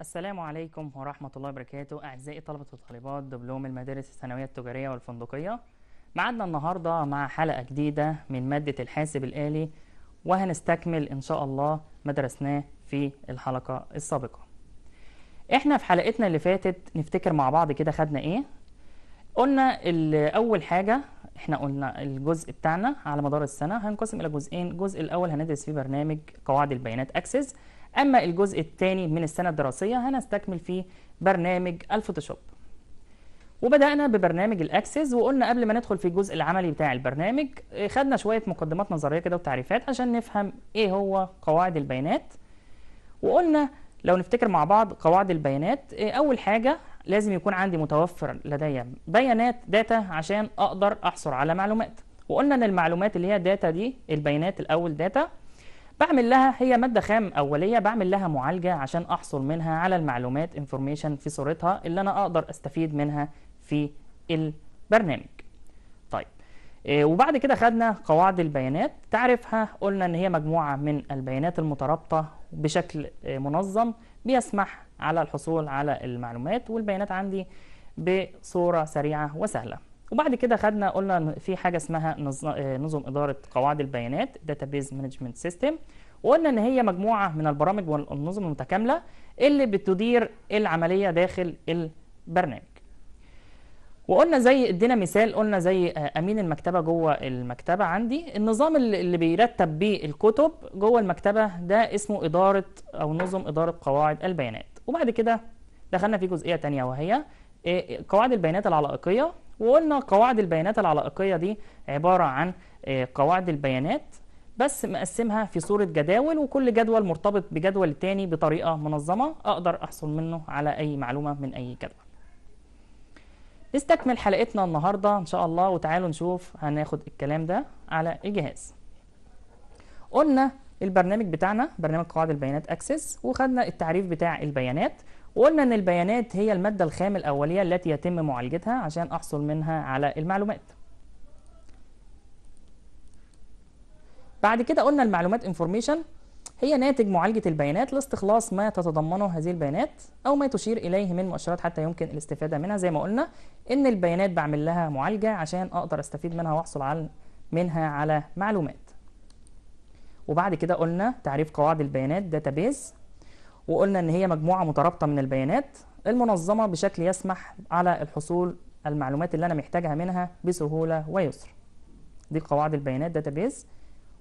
السلام عليكم ورحمة الله وبركاته أعزائي طلبة وطالبات دبلوم المدارس الثانوية التجارية والفندقية معادنا النهاردة مع حلقة جديدة من مادة الحاسب الآلي وهنستكمل إن شاء الله ما درسناه في الحلقة السابقة إحنا في حلقتنا اللي فاتت نفتكر مع بعض كده خدنا إيه قلنا أول حاجة إحنا قلنا الجزء بتاعنا على مدار السنة هنقسم إلى جزئين الجزء الأول هندرس فيه برنامج قواعد البيانات أكسس أما الجزء الثاني من السنة الدراسية هنستكمل فيه برنامج الفوتوشوب وبدأنا ببرنامج الأكسس وقلنا قبل ما ندخل في الجزء العملي بتاع البرنامج آه، خدنا شوية مقدمات نظرية كده وتعريفات عشان نفهم إيه هو قواعد البيانات وقلنا لو نفتكر مع بعض قواعد البيانات آه، أول حاجة لازم يكون عندي متوفر لدي بيانات داتا عشان أقدر أحصل على معلومات وقلنا إن المعلومات اللي هي داتا دي البيانات الأول داتا بعمل لها هي مادة خام أولية بعمل لها معالجة عشان أحصل منها على المعلومات انفورميشن في صورتها اللي أنا أقدر أستفيد منها في البرنامج طيب آه، وبعد كده خدنا قواعد البيانات تعرفها قلنا إن هي مجموعة من البيانات المترابطة بشكل آه، منظم بيسمح على الحصول على المعلومات والبيانات عندي بصورة سريعة وسهلة وبعد كده خدنا قلنا في حاجه اسمها آه، نظم اداره قواعد البيانات داتابيز مانجمنت سيستم وقلنا ان هي مجموعه من البرامج والنظم المتكامله اللي بتدير العمليه داخل البرنامج وقلنا زي ادينا مثال قلنا زي آه، امين المكتبه جوه المكتبه عندي النظام اللي بيرتب بيه الكتب جوه المكتبه ده اسمه اداره او نظم اداره قواعد البيانات وبعد كده دخلنا في جزئيه ثانيه وهي آه، قواعد البيانات العلائقيه وقلنا قواعد البيانات العلائقية دي عبارة عن آه، قواعد البيانات بس مقسمها في صورة جداول وكل جدول مرتبط بجدول تاني بطريقة منظمة أقدر أحصل منه على أي معلومة من أي جدول نستكمل حلقتنا النهاردة إن شاء الله وتعالوا نشوف هناخد الكلام ده على الجهاز قلنا البرنامج بتاعنا برنامج قواعد البيانات أكسس وخدنا التعريف بتاع البيانات وقلنا ان البيانات هي الماده الخام الاوليه التي يتم معالجتها عشان احصل منها على المعلومات بعد كده قلنا المعلومات انفورميشن هي ناتج معالجة البيانات لاستخلاص ما تتضمنه هذه البيانات أو ما تشير إليه من مؤشرات حتى يمكن الاستفادة منها زي ما قلنا إن البيانات بعمل لها معالجة عشان أقدر أستفيد منها وأحصل على منها على معلومات وبعد كده قلنا تعريف قواعد البيانات داتابيز وقلنا ان هي مجموعه مترابطه من البيانات المنظمه بشكل يسمح على الحصول المعلومات اللي انا محتاجها منها بسهوله ويسر دي قواعد البيانات داتابيز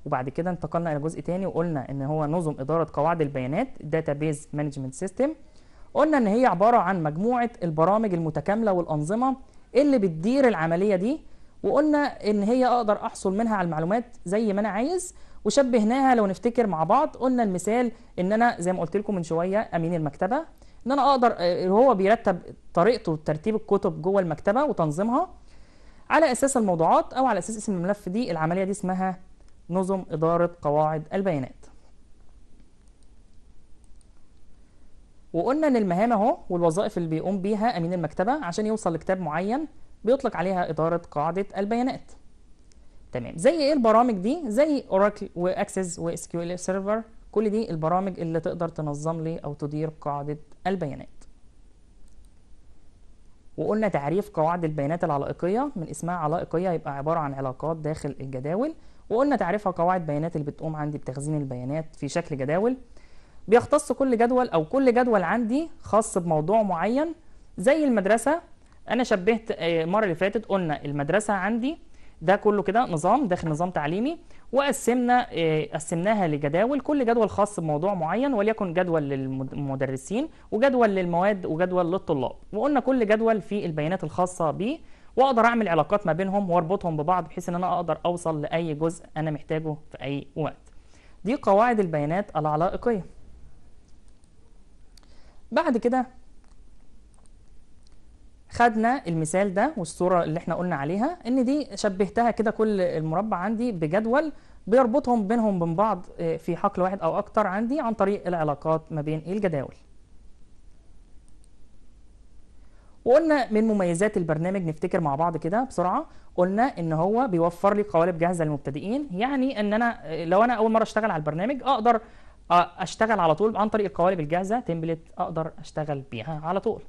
وبعد كده انتقلنا الى جزء تاني وقلنا ان هو نظم اداره قواعد البيانات داتابيز مانجمنت سيستم قلنا ان هي عباره عن مجموعه البرامج المتكامله والانظمه اللي بتدير العمليه دي وقلنا ان هي اقدر احصل منها على المعلومات زي ما انا عايز وشبهناها لو نفتكر مع بعض قلنا المثال ان انا زي ما قلت لكم من شويه امين المكتبه ان انا اقدر آه، هو بيرتب طريقته ترتيب الكتب جوه المكتبه وتنظيمها على اساس الموضوعات او على اساس اسم الملف دي العمليه دي اسمها نظم اداره قواعد البيانات وقلنا ان المهام اهو والوظائف اللي بيقوم بيها امين المكتبه عشان يوصل لكتاب معين بيطلق عليها اداره قاعده البيانات تمام زي ايه البرامج دي زي اوراكل واكسس واس كيو ال سيرفر كل دي البرامج اللي تقدر تنظم لي او تدير قاعده البيانات وقلنا تعريف قواعد البيانات العلائقيه من اسمها علائقيه يبقى عباره عن علاقات داخل الجداول وقلنا تعريفها قواعد بيانات اللي بتقوم عندي بتخزين البيانات في شكل جداول بيختص كل جدول او كل جدول عندي خاص بموضوع معين زي المدرسه انا شبهت آه، المره اللي فاتت قلنا المدرسه عندي ده كله كده نظام داخل نظام تعليمي وقسمنا آه، قسمناها لجداول كل جدول خاص بموضوع معين وليكن جدول للمدرسين وجدول للمواد وجدول للطلاب وقلنا كل جدول فيه البيانات الخاصه بيه واقدر اعمل علاقات ما بينهم واربطهم ببعض بحيث ان انا اقدر اوصل لاي جزء انا محتاجه في اي وقت دي قواعد البيانات العلائقيه بعد كده خدنا المثال ده والصورة اللي احنا قلنا عليها ان دي شبهتها كده كل المربع عندي بجدول بيربطهم بينهم بين بعض آه، في حقل واحد او اكتر عندي عن طريق العلاقات ما بين الجداول وقلنا من مميزات البرنامج نفتكر مع بعض كده بسرعه قلنا ان هو بيوفر لي قوالب جاهزه للمبتدئين يعني ان انا آه، لو انا اول مره اشتغل على البرنامج اقدر آه، اشتغل على طول عن طريق القوالب الجاهزه تمبلت اقدر اشتغل بيها على طول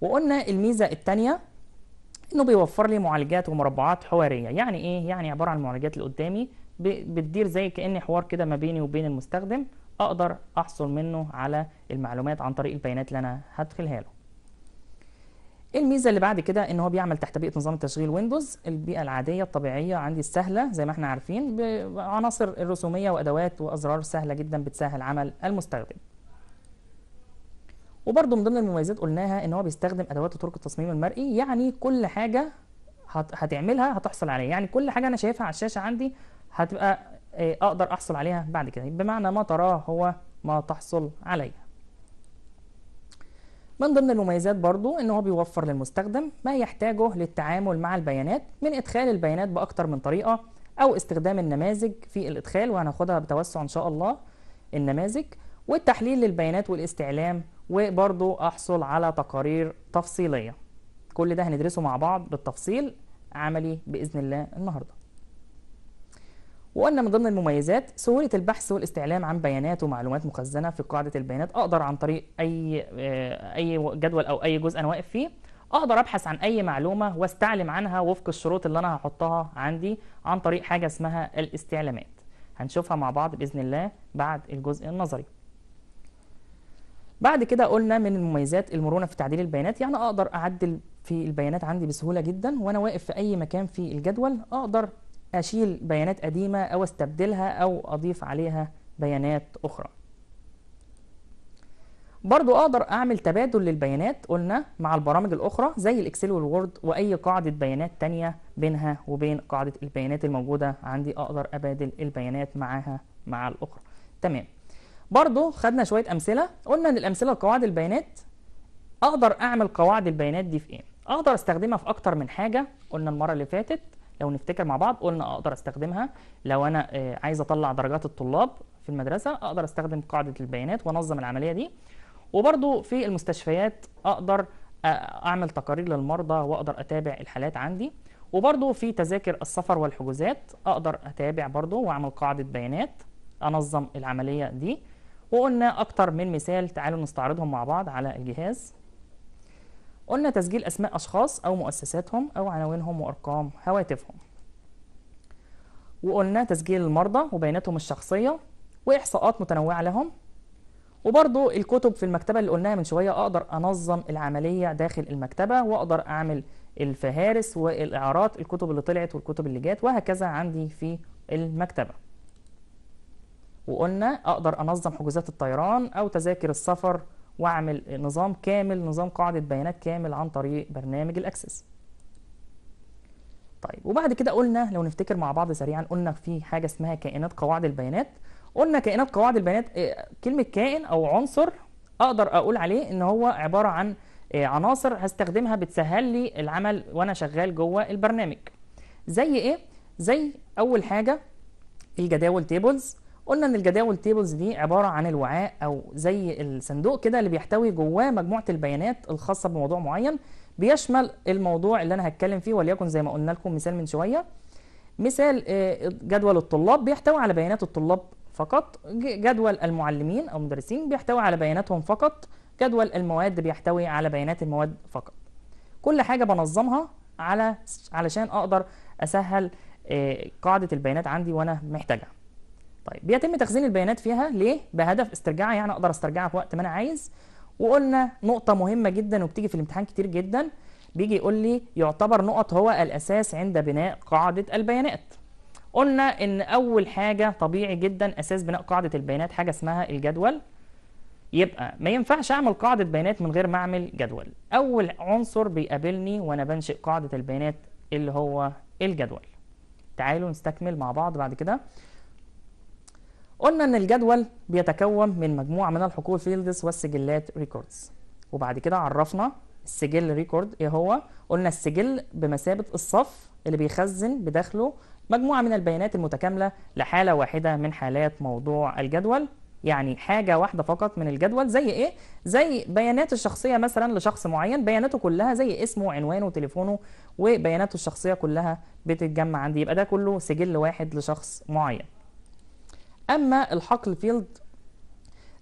وقلنا الميزه الثانيه انه بيوفر لي معالجات ومربعات حواريه يعني ايه يعني عباره عن المعالجات اللي قدامي بتدير زي كان حوار كده ما بيني وبين المستخدم اقدر احصل منه على المعلومات عن طريق البيانات اللي انا هدخلها له إيه الميزه اللي بعد كده ان هو بيعمل تحت بيئه نظام التشغيل ويندوز البيئه العاديه الطبيعيه عندي السهله زي ما احنا عارفين بعناصر الرسوميه وادوات وازرار سهله جدا بتسهل عمل المستخدم وبرده من ضمن المميزات قلناها ان هو بيستخدم ادوات وطرق التصميم المرئي يعني كل حاجه هتعملها هتحصل عليها يعني كل حاجه انا شايفها على الشاشه عندي هتبقى آه، اقدر احصل عليها بعد كده بمعنى ما تراه هو ما تحصل عليه من ضمن المميزات برضو ان هو بيوفر للمستخدم ما يحتاجه للتعامل مع البيانات من ادخال البيانات باكتر من طريقه او استخدام النماذج في الادخال وهناخدها بتوسع ان شاء الله النماذج والتحليل للبيانات والاستعلام وبرضو أحصل على تقارير تفصيلية كل ده هندرسه مع بعض بالتفصيل عملي بإذن الله النهاردة وقلنا من ضمن المميزات سهولة البحث والاستعلام عن بيانات ومعلومات مخزنة في قاعدة البيانات أقدر عن طريق أي آه، أي جدول أو أي جزء أنا واقف فيه أقدر أبحث عن أي معلومة واستعلم عنها وفق الشروط اللي أنا هحطها عندي عن طريق حاجة اسمها الاستعلامات هنشوفها مع بعض بإذن الله بعد الجزء النظري بعد كده قلنا من المميزات المرونه في تعديل البيانات يعني اقدر اعدل في البيانات عندي بسهوله جدا وانا واقف في اي مكان في الجدول اقدر اشيل بيانات قديمه او استبدلها او اضيف عليها بيانات اخرى برضو اقدر اعمل تبادل للبيانات قلنا مع البرامج الاخرى زي الاكسل والوورد واي قاعده بيانات تانية بينها وبين قاعده البيانات الموجوده عندي اقدر ابادل البيانات معاها مع الاخرى تمام برضو خدنا شوية أمثلة قلنا إن الأمثلة لقواعد البيانات أقدر أعمل قواعد البيانات دي في إيه؟ أقدر أستخدمها في أكتر من حاجة قلنا المرة اللي فاتت لو نفتكر مع بعض قلنا أقدر أستخدمها لو أنا آه، عايز أطلع درجات الطلاب في المدرسة أقدر أستخدم قاعدة البيانات وأنظم العملية دي وبرضو في المستشفيات أقدر آه، أعمل تقارير للمرضى وأقدر أتابع الحالات عندي وبرضو في تذاكر السفر والحجوزات أقدر أتابع برضو وأعمل قاعدة بيانات أنظم العملية دي وقلنا أكتر من مثال تعالوا نستعرضهم مع بعض على الجهاز قلنا تسجيل أسماء أشخاص أو مؤسساتهم أو عناوينهم وأرقام هواتفهم وقلنا تسجيل المرضى وبياناتهم الشخصية وإحصاءات متنوعة لهم وبرضو الكتب في المكتبة اللي قلناها من شوية أقدر أنظم العملية داخل المكتبة وأقدر أعمل الفهارس والإعارات الكتب اللي طلعت والكتب اللي جات وهكذا عندي في المكتبة وقلنا اقدر انظم حجوزات الطيران او تذاكر السفر واعمل نظام كامل نظام قاعده بيانات كامل عن طريق برنامج الاكسس طيب وبعد كده قلنا لو نفتكر مع بعض سريعا قلنا في حاجه اسمها كائنات قواعد البيانات قلنا كائنات قواعد البيانات آه، كلمه كائن او عنصر اقدر اقول عليه ان هو عباره عن آه، عناصر هستخدمها بتسهل لي العمل وانا شغال جوه البرنامج زي ايه زي اول حاجه الجداول تيبلز قلنا ان الجداول تيبلز دي عباره عن الوعاء او زي الصندوق كده اللي بيحتوي جواه مجموعه البيانات الخاصه بموضوع معين بيشمل الموضوع اللي انا هتكلم فيه وليكن زي ما قلنا لكم مثال من شويه مثال آه، جدول الطلاب بيحتوي على بيانات الطلاب فقط جدول المعلمين او المدرسين بيحتوي على بياناتهم فقط جدول المواد بيحتوي على بيانات المواد فقط كل حاجه بنظمها على علشان اقدر اسهل آه، قاعده البيانات عندي وانا محتاجها طيب بيتم تخزين البيانات فيها ليه بهدف استرجاعها يعني اقدر استرجعها في وقت ما انا عايز وقلنا نقطه مهمه جدا وبتيجي في الامتحان كتير جدا بيجي يقول لي يعتبر نقط هو الاساس عند بناء قاعده البيانات قلنا ان اول حاجه طبيعي جدا اساس بناء قاعده البيانات حاجه اسمها الجدول يبقى ما ينفعش اعمل قاعده بيانات من غير ما اعمل جدول اول عنصر بيقابلني وانا بنشئ قاعده البيانات اللي هو الجدول تعالوا نستكمل مع بعض بعد كده قلنا ان الجدول بيتكون من مجموعه من الحقوق فيلدز والسجلات ريكوردز وبعد كده عرفنا السجل ريكورد ايه هو قلنا السجل بمثابه الصف اللي بيخزن بداخله مجموعه من البيانات المتكامله لحاله واحده من حالات موضوع الجدول يعني حاجه واحده فقط من الجدول زي ايه زي بيانات الشخصيه مثلا لشخص معين بياناته كلها زي اسمه وعنوانه وتليفونه وبياناته الشخصيه كلها بتتجمع عندي يبقى ده كله سجل واحد لشخص معين أما الحقل فيلد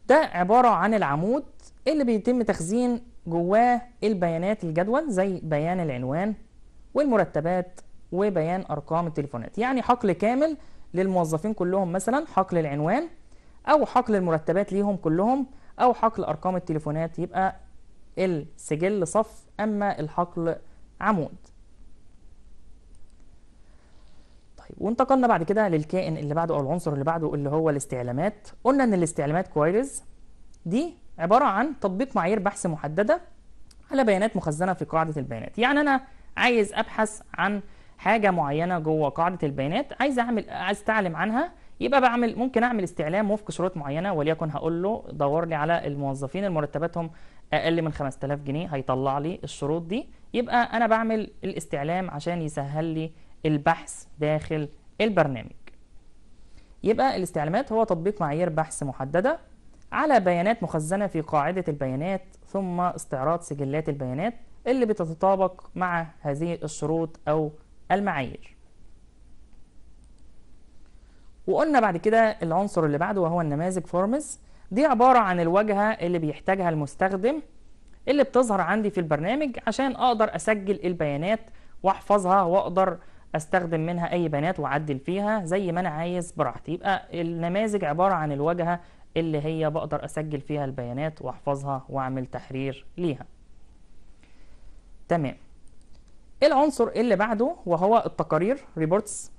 ده عبارة عن العمود اللي بيتم تخزين جواه البيانات الجدول زي بيان العنوان والمرتبات وبيان أرقام التليفونات يعني حقل كامل للموظفين كلهم مثلا حقل العنوان أو حقل المرتبات ليهم كلهم أو حقل أرقام التليفونات يبقى السجل صف أما الحقل عمود طيب وانتقلنا بعد كده للكائن اللي بعده او العنصر اللي بعده اللي هو الاستعلامات قلنا ان الاستعلامات كويريز دي عباره عن تطبيق معايير بحث محدده على بيانات مخزنه في قاعده البيانات يعني انا عايز ابحث عن حاجه معينه جوه قاعده البيانات عايز اعمل عايز استعلم عنها يبقى بعمل ممكن اعمل استعلام وفق شروط معينه وليكن هقول له دور لي على الموظفين المرتباتهم اقل من 5000 جنيه هيطلع لي الشروط دي يبقى انا بعمل الاستعلام عشان يسهل لي البحث داخل البرنامج يبقى الاستعلامات هو تطبيق معايير بحث محددة على بيانات مخزنة في قاعدة البيانات ثم استعراض سجلات البيانات اللي بتتطابق مع هذه الشروط أو المعايير وقلنا بعد كده العنصر اللي بعده وهو النماذج فورمز دي عبارة عن الواجهة اللي بيحتاجها المستخدم اللي بتظهر عندي في البرنامج عشان أقدر أسجل البيانات وأحفظها وأقدر استخدم منها اي بنات واعدل فيها زي ما انا عايز براحتي يبقى النماذج عباره عن الواجهه اللي هي بقدر اسجل فيها البيانات واحفظها واعمل تحرير ليها تمام إيه العنصر اللي بعده وهو التقارير ريبورتس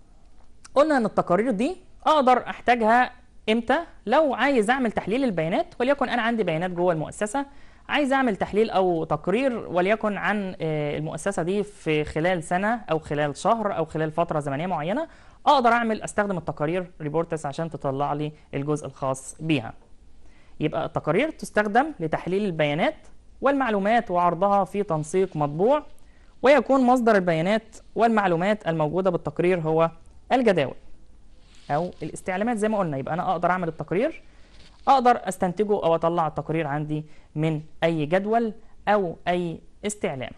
قلنا ان التقارير دي اقدر احتاجها امتى لو عايز اعمل تحليل البيانات وليكن انا عندي بيانات جوه المؤسسه عايز اعمل تحليل او تقرير وليكن عن آه، المؤسسه دي في خلال سنه او خلال شهر او خلال فتره زمنيه معينه اقدر اعمل استخدم التقارير ريبورتس عشان تطلع لي الجزء الخاص بيها يبقى التقارير تستخدم لتحليل البيانات والمعلومات وعرضها في تنسيق مطبوع ويكون مصدر البيانات والمعلومات الموجوده بالتقرير هو الجداول او الاستعلامات زي ما قلنا يبقى انا اقدر اعمل التقرير اقدر استنتجه او اطلع التقرير عندي من اي جدول او اي استعلام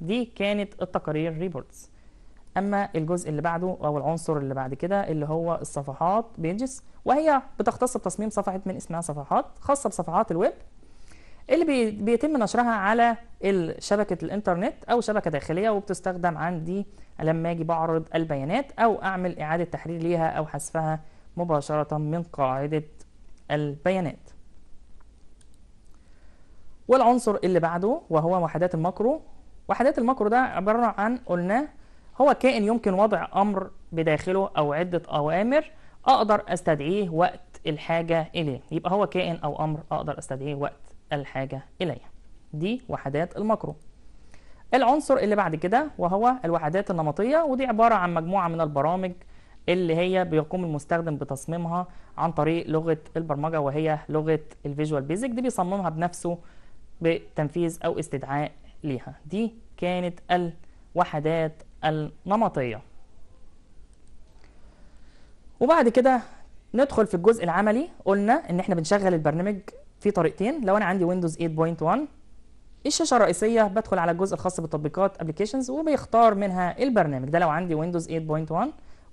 دي كانت التقارير ريبورتس اما الجزء اللي بعده او العنصر اللي بعد كده اللي هو الصفحات بيجز وهي بتختص بتصميم صفحه من اسمها صفحات خاصه بصفحات الويب اللي بيتم نشرها على شبكه الانترنت او شبكه داخليه وبتستخدم عندي لما اجي بعرض البيانات او اعمل اعاده تحرير ليها او حذفها مباشره من قاعده البيانات والعنصر اللي بعده وهو وحدات الماكرو وحدات الماكرو ده عبارة عن قلنا هو كائن يمكن وضع أمر بداخله أو عدة أوامر أقدر أستدعيه وقت الحاجة إليه يبقى هو كائن أو أمر أقدر أستدعيه وقت الحاجة إليه دي وحدات الماكرو العنصر اللي بعد كده وهو الوحدات النمطية ودي عبارة عن مجموعة من البرامج اللي هي بيقوم المستخدم بتصميمها عن طريق لغه البرمجه وهي لغه الفيجوال بيزك دي بيصممها بنفسه بتنفيذ او استدعاء ليها دي كانت الوحدات النمطيه وبعد كده ندخل في الجزء العملي قلنا ان احنا بنشغل البرنامج في طريقتين لو انا عندي ويندوز 8.1 الشاشه الرئيسيه بدخل على الجزء الخاص بالتطبيقات ابلكيشنز وبيختار منها البرنامج ده لو عندي ويندوز 8.1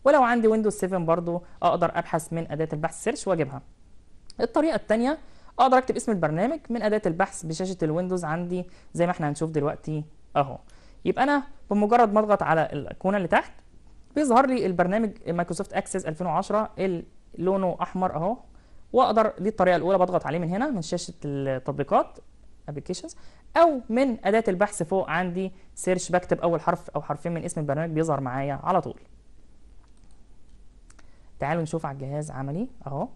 ولو عندي ويندوز 7 برضو اقدر ابحث من اداه البحث سيرش واجيبها الطريقه الثانيه اقدر اكتب اسم البرنامج من اداه البحث بشاشه الويندوز عندي زي ما احنا هنشوف دلوقتي اهو يبقى انا بمجرد ما اضغط على الايقونه اللي تحت بيظهر لي البرنامج مايكروسوفت اكسس 2010 اللي لونه احمر اهو واقدر دي الطريقه الاولى بضغط عليه من هنا من شاشه التطبيقات ابلكيشنز او من اداه البحث فوق عندي سيرش بكتب اول حرف او حرفين من اسم البرنامج بيظهر معايا على طول تعالوا نشوف على الجهاز عملي اهو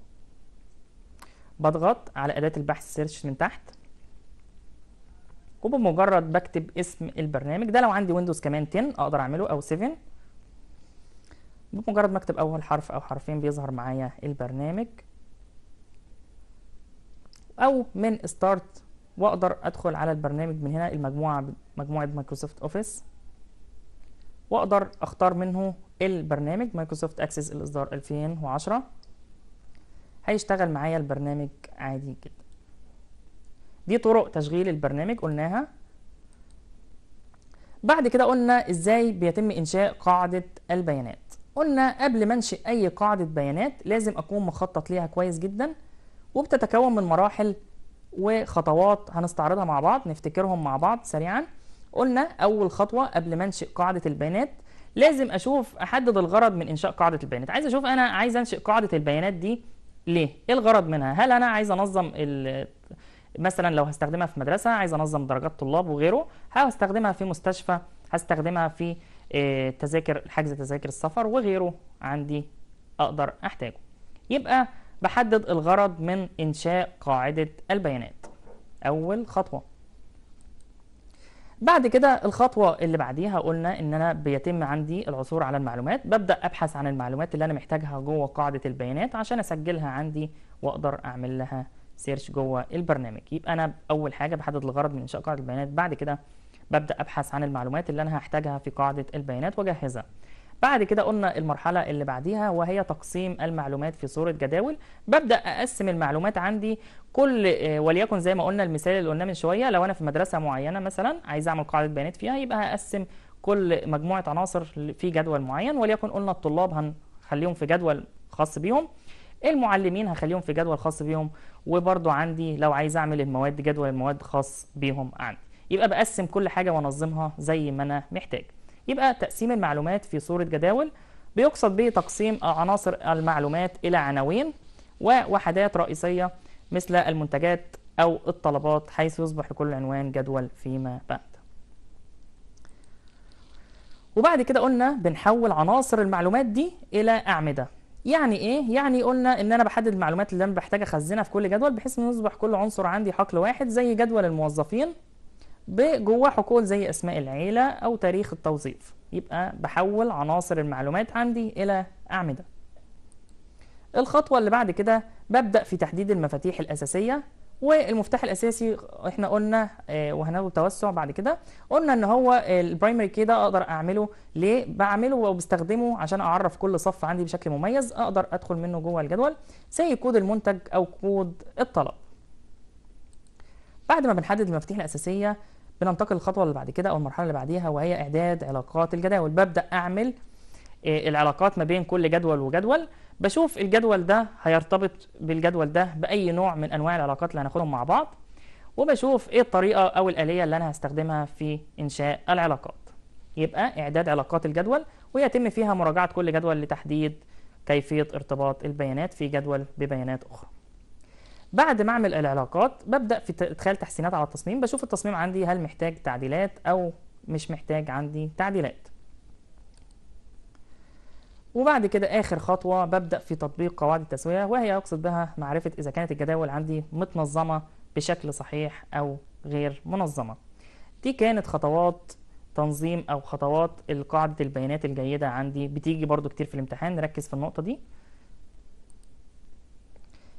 بضغط على اداه البحث سيرش من تحت وبمجرد بكتب اسم البرنامج ده لو عندي ويندوز كمان 10 اقدر اعمله او 7 بمجرد ما اكتب اول حرف او حرفين بيظهر معايا البرنامج او من ستارت واقدر ادخل على البرنامج من هنا المجموعه مجموعه مايكروسوفت اوفيس واقدر اختار منه البرنامج مايكروسوفت اكسس الاصدار 2010 هيشتغل معايا البرنامج عادي جدا دي طرق تشغيل البرنامج قلناها بعد كده قلنا ازاي بيتم انشاء قاعده البيانات قلنا قبل ما انشئ اي قاعده بيانات لازم اكون مخطط ليها كويس جدا وبتتكون من مراحل وخطوات هنستعرضها مع بعض نفتكرهم مع بعض سريعا قلنا اول خطوه قبل ما انشئ قاعده البيانات لازم اشوف احدد الغرض من انشاء قاعده البيانات عايز اشوف انا عايز انشئ قاعده البيانات دي ليه ايه الغرض منها هل انا عايز انظم مثلا لو هستخدمها في مدرسه عايز انظم درجات طلاب وغيره هستخدمها في مستشفى هستخدمها في آه، تذاكر حجز تذاكر السفر وغيره عندي اقدر احتاجه يبقى بحدد الغرض من انشاء قاعده البيانات اول خطوه بعد كده الخطوه اللي بعديها قلنا ان انا بيتم عندي العثور على المعلومات ببدا ابحث عن المعلومات اللي انا محتاجها جوه قاعده البيانات عشان اسجلها عندي واقدر اعمل لها سيرش جوه البرنامج يبقى انا اول حاجه بحدد الغرض من انشاء قاعده البيانات بعد كده ببدا ابحث عن المعلومات اللي انا هحتاجها في قاعده البيانات واجهزها بعد كده قلنا المرحلة اللي بعديها وهي تقسيم المعلومات في صورة جداول ببدأ أقسم المعلومات عندي كل آه، وليكن زي ما قلنا المثال اللي قلناه من شوية لو أنا في مدرسة معينة مثلا عايز أعمل قاعدة بيانات فيها يبقى هقسم كل مجموعة عناصر في جدول معين وليكن قلنا الطلاب هنخليهم في جدول خاص بيهم المعلمين هخليهم في جدول خاص بيهم وبرضو عندي لو عايز أعمل المواد جدول المواد خاص بيهم عندي يبقى بقسم كل حاجة وأنظمها زي ما أنا محتاج يبقى تقسيم المعلومات في صورة جداول بيقصد به تقسيم عناصر المعلومات إلى عناوين ووحدات رئيسية مثل المنتجات أو الطلبات حيث يصبح لكل عنوان جدول فيما بعد وبعد كده قلنا بنحول عناصر المعلومات دي إلى أعمدة يعني ايه يعني قلنا ان انا بحدد المعلومات اللي انا بحتاج اخزنها في كل جدول بحيث ان يصبح كل عنصر عندي حقل واحد زي جدول الموظفين جواه حقول زي اسماء العيله او تاريخ التوظيف يبقى بحول عناصر المعلومات عندي الى اعمده الخطوه اللي بعد كده ببدا في تحديد المفاتيح الاساسيه والمفتاح الاساسي احنا قلنا آه، وهناخده توسع بعد كده قلنا ان هو البرايمري كي ده اقدر اعمله ليه بعمله وبستخدمه عشان اعرف كل صف عندي بشكل مميز اقدر ادخل منه جوه الجدول زي كود المنتج او كود الطلب بعد ما بنحدد المفاتيح الاساسيه بننتقل للخطوه اللي بعد كده او المرحله اللي بعديها وهي اعداد علاقات الجداول ببدا اعمل آه، العلاقات ما بين كل جدول وجدول بشوف الجدول ده هيرتبط بالجدول ده باي نوع من انواع العلاقات اللي هناخدهم مع بعض وبشوف ايه الطريقه او الاليه اللي انا هستخدمها في انشاء العلاقات يبقى اعداد علاقات الجدول ويتم فيها مراجعه كل جدول لتحديد كيفيه ارتباط البيانات في جدول ببيانات اخرى بعد ما اعمل العلاقات ببدا في ادخال تحسينات على التصميم بشوف التصميم عندي هل محتاج تعديلات او مش محتاج عندي تعديلات وبعد كده اخر خطوه ببدا في تطبيق قواعد التسويه وهي اقصد بها معرفه اذا كانت الجداول عندي متنظمه بشكل صحيح او غير منظمه دي كانت خطوات تنظيم او خطوات قاعده البيانات الجيده عندي بتيجي برضو كتير في الامتحان نركز في النقطه دي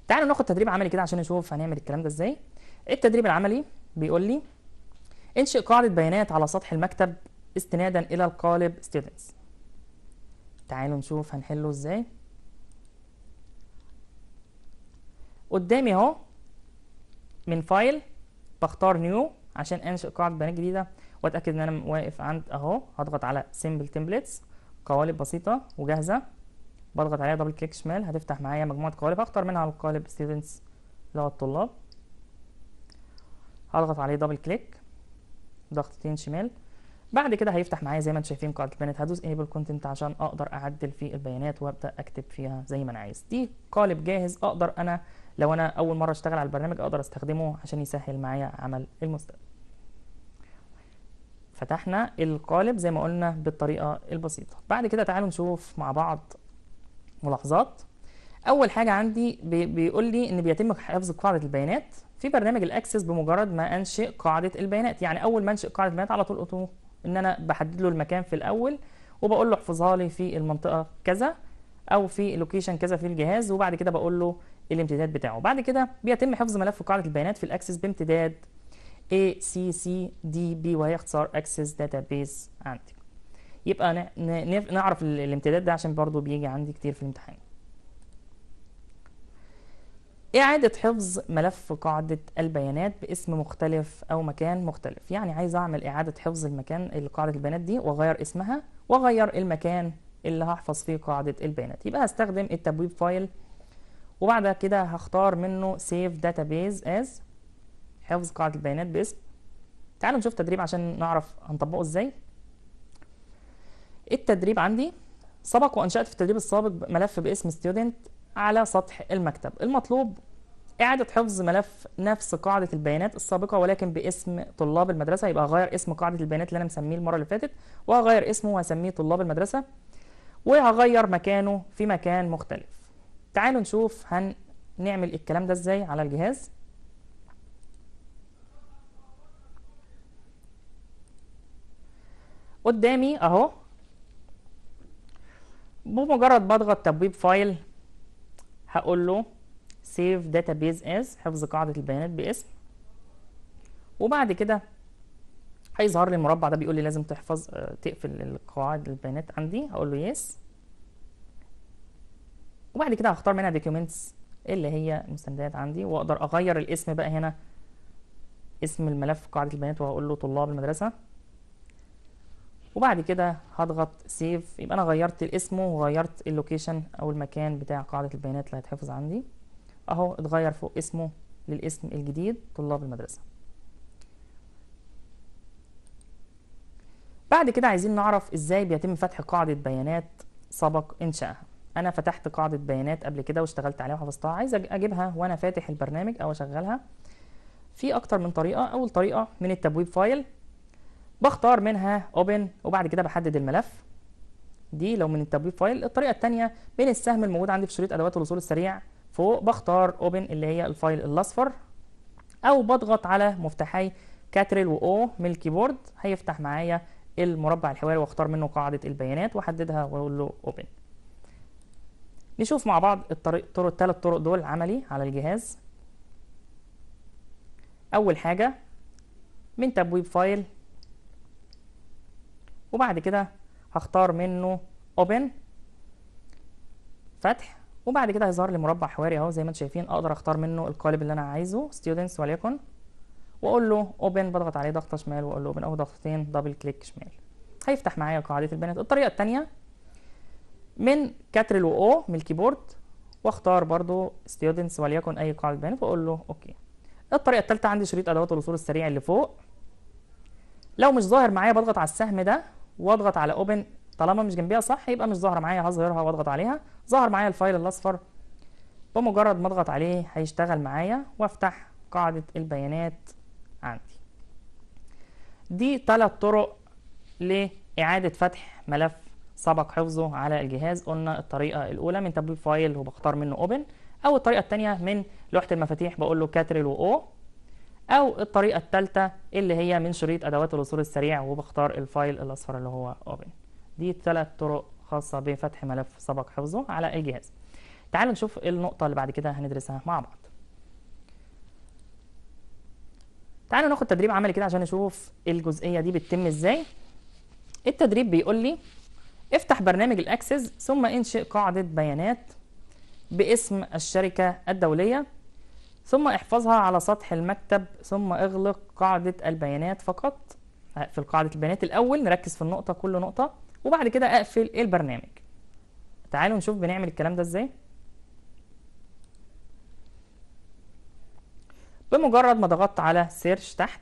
تعالوا ناخد تدريب عملي كده عشان نشوف هنعمل الكلام ده ازاي التدريب العملي بيقول لي انشئ قاعده بيانات على سطح المكتب استنادا الى القالب students تعالوا نشوف هنحله ازاي قدامي اهو من فايل بختار نيو عشان انشئ قاعده بيانات جديده واتاكد ان انا واقف عند اهو هضغط على سيمبل تمبلتس قوالب بسيطه وجاهزه بضغط عليها دبل كليك شمال هتفتح معايا مجموعه قوالب هختار منها على القالب ستودنتس اللي هو الطلاب هضغط عليه دبل كليك ضغطتين شمال بعد كده هيفتح معايا زي ما انتم شايفين قاعده البيانات هدوس انيبل كونتنت عشان اقدر اعدل في البيانات وابدا اكتب فيها زي ما انا عايز دي قالب جاهز اقدر انا لو انا اول مره اشتغل على البرنامج اقدر استخدمه عشان يسهل معايا عمل المستقبل فتحنا القالب زي ما قلنا بالطريقه البسيطه بعد كده تعالوا نشوف مع بعض ملاحظات اول حاجه عندي بيقول لي ان بيتم حفظ قاعده البيانات في برنامج الاكسس بمجرد ما انشئ قاعده البيانات يعني اول ما انشئ قاعده البيانات على طول اوتو ان انا بحدد له المكان في الاول وبقول له احفظها لي في المنطقه كذا او في لوكيشن كذا في الجهاز وبعد كده بقول له الامتداد بتاعه بعد كده بيتم حفظ ملف قاعده البيانات في الاكسس بامتداد ACCDB وهي اختصار Access Database عندي يبقى نعرف الامتداد ده عشان برضو بيجي عندي كتير في الامتحان إعادة إيه حفظ ملف قاعدة البيانات باسم مختلف أو مكان مختلف يعني عايز أعمل إعادة حفظ المكان قاعدة البيانات دي وأغير اسمها وأغير المكان اللي هحفظ فيه قاعدة البيانات يبقى هستخدم التبويب فايل وبعد كده هختار منه سيف بيز از حفظ قاعدة البيانات باسم تعالوا نشوف تدريب عشان نعرف هنطبقه ازاي التدريب عندي سبق وانشات في التدريب السابق ملف باسم ستودنت على سطح المكتب المطلوب إعادة حفظ ملف نفس قاعدة البيانات السابقة ولكن باسم طلاب المدرسة يبقى هغير اسم قاعدة البيانات اللي أنا مسميه المرة اللي فاتت وهغير اسمه وهسميه طلاب المدرسة وهغير مكانه في مكان مختلف تعالوا نشوف هنعمل الكلام ده ازاي على الجهاز قدامي اهو بمجرد بضغط تبويب فايل هقول له سيف داتابيز از حفظ قاعدة البيانات باسم وبعد كده هيظهر لي المربع ده بيقول لي لازم تحفظ آه، تقفل القواعد البيانات عندي هقول له يس وبعد كده هختار منها دوكيومنتس اللي هي المستندات عندي واقدر اغير الاسم بقى هنا اسم الملف قاعده البيانات وهقول له طلاب المدرسه وبعد كده هضغط سيف يبقى انا غيرت الاسم وغيرت اللوكيشن او المكان بتاع قاعده البيانات اللي هتحفظ عندي اهو اتغير فوق اسمه للاسم الجديد طلاب المدرسه بعد كده عايزين نعرف ازاي بيتم فتح قاعده بيانات سبق انشائها انا فتحت قاعده بيانات قبل كده واشتغلت عليها وحفظتها عايز اجيبها وانا فاتح البرنامج او اشغلها في اكتر من طريقه اول طريقه من التبويب فايل بختار منها اوبن وبعد كده بحدد الملف دي لو من التبويب فايل الطريقه الثانيه بين السهم الموجود عندي في شريط ادوات الوصول السريع فوق بختار اوبن اللي هي الفايل الاصفر او بضغط على مفتاحي كاتريل واو من الكيبورد هيفتح معايا المربع الحواري واختار منه قاعده البيانات واحددها واقول له اوبن نشوف مع بعض الطريق طرق الثلاث طرق دول عملي على الجهاز اول حاجه من تبويب فايل وبعد كده هختار منه اوبن فتح وبعد كده هيظهر لي مربع حواري اهو زي ما انتم شايفين اقدر اختار منه القالب اللي انا عايزه ستودنتس وليكن واقول له اوبن بضغط عليه ضغطه شمال واقول له اوبن او ضغطتين دبل كليك شمال هيفتح معايا قاعده البيانات الطريقه الثانيه من و او من الكيبورد واختار برضو ستودنتس وليكن اي قاعده بيانات واقول له اوكي الطريقه الثالثه عندي شريط ادوات الوصول السريع اللي فوق لو مش ظاهر معايا بضغط على السهم ده واضغط على اوبن طالما مش جنبيها صح يبقى مش ظاهره معايا هظهرها واضغط عليها ظهر معايا الفايل الاصفر بمجرد ما اضغط عليه هيشتغل معايا وافتح قاعده البيانات عندي دي ثلاث طرق لاعاده فتح ملف سبق حفظه على الجهاز قلنا الطريقه الاولى من تبويب فايل وبختار منه اوبن او الطريقه الثانيه من لوحه المفاتيح بقول له كاتريل واو او الطريقه الثالثه اللي هي من شريط ادوات الوصول السريع وبختار الفايل الاصفر اللي هو اوبن دي ثلاث طرق خاصه بفتح ملف سبق حفظه على الجهاز تعالوا نشوف النقطه اللي بعد كده هندرسها مع بعض تعالوا ناخد تدريب عملي كده عشان نشوف الجزئيه دي بتتم ازاي التدريب بيقول لي افتح برنامج الاكسس ثم انشئ قاعده بيانات باسم الشركه الدوليه ثم احفظها على سطح المكتب ثم اغلق قاعدة البيانات فقط اقفل قاعدة البيانات الأول نركز في النقطة كل نقطة وبعد كده أقفل البرنامج تعالوا نشوف بنعمل الكلام ده ازاي بمجرد ما ضغطت على سيرش تحت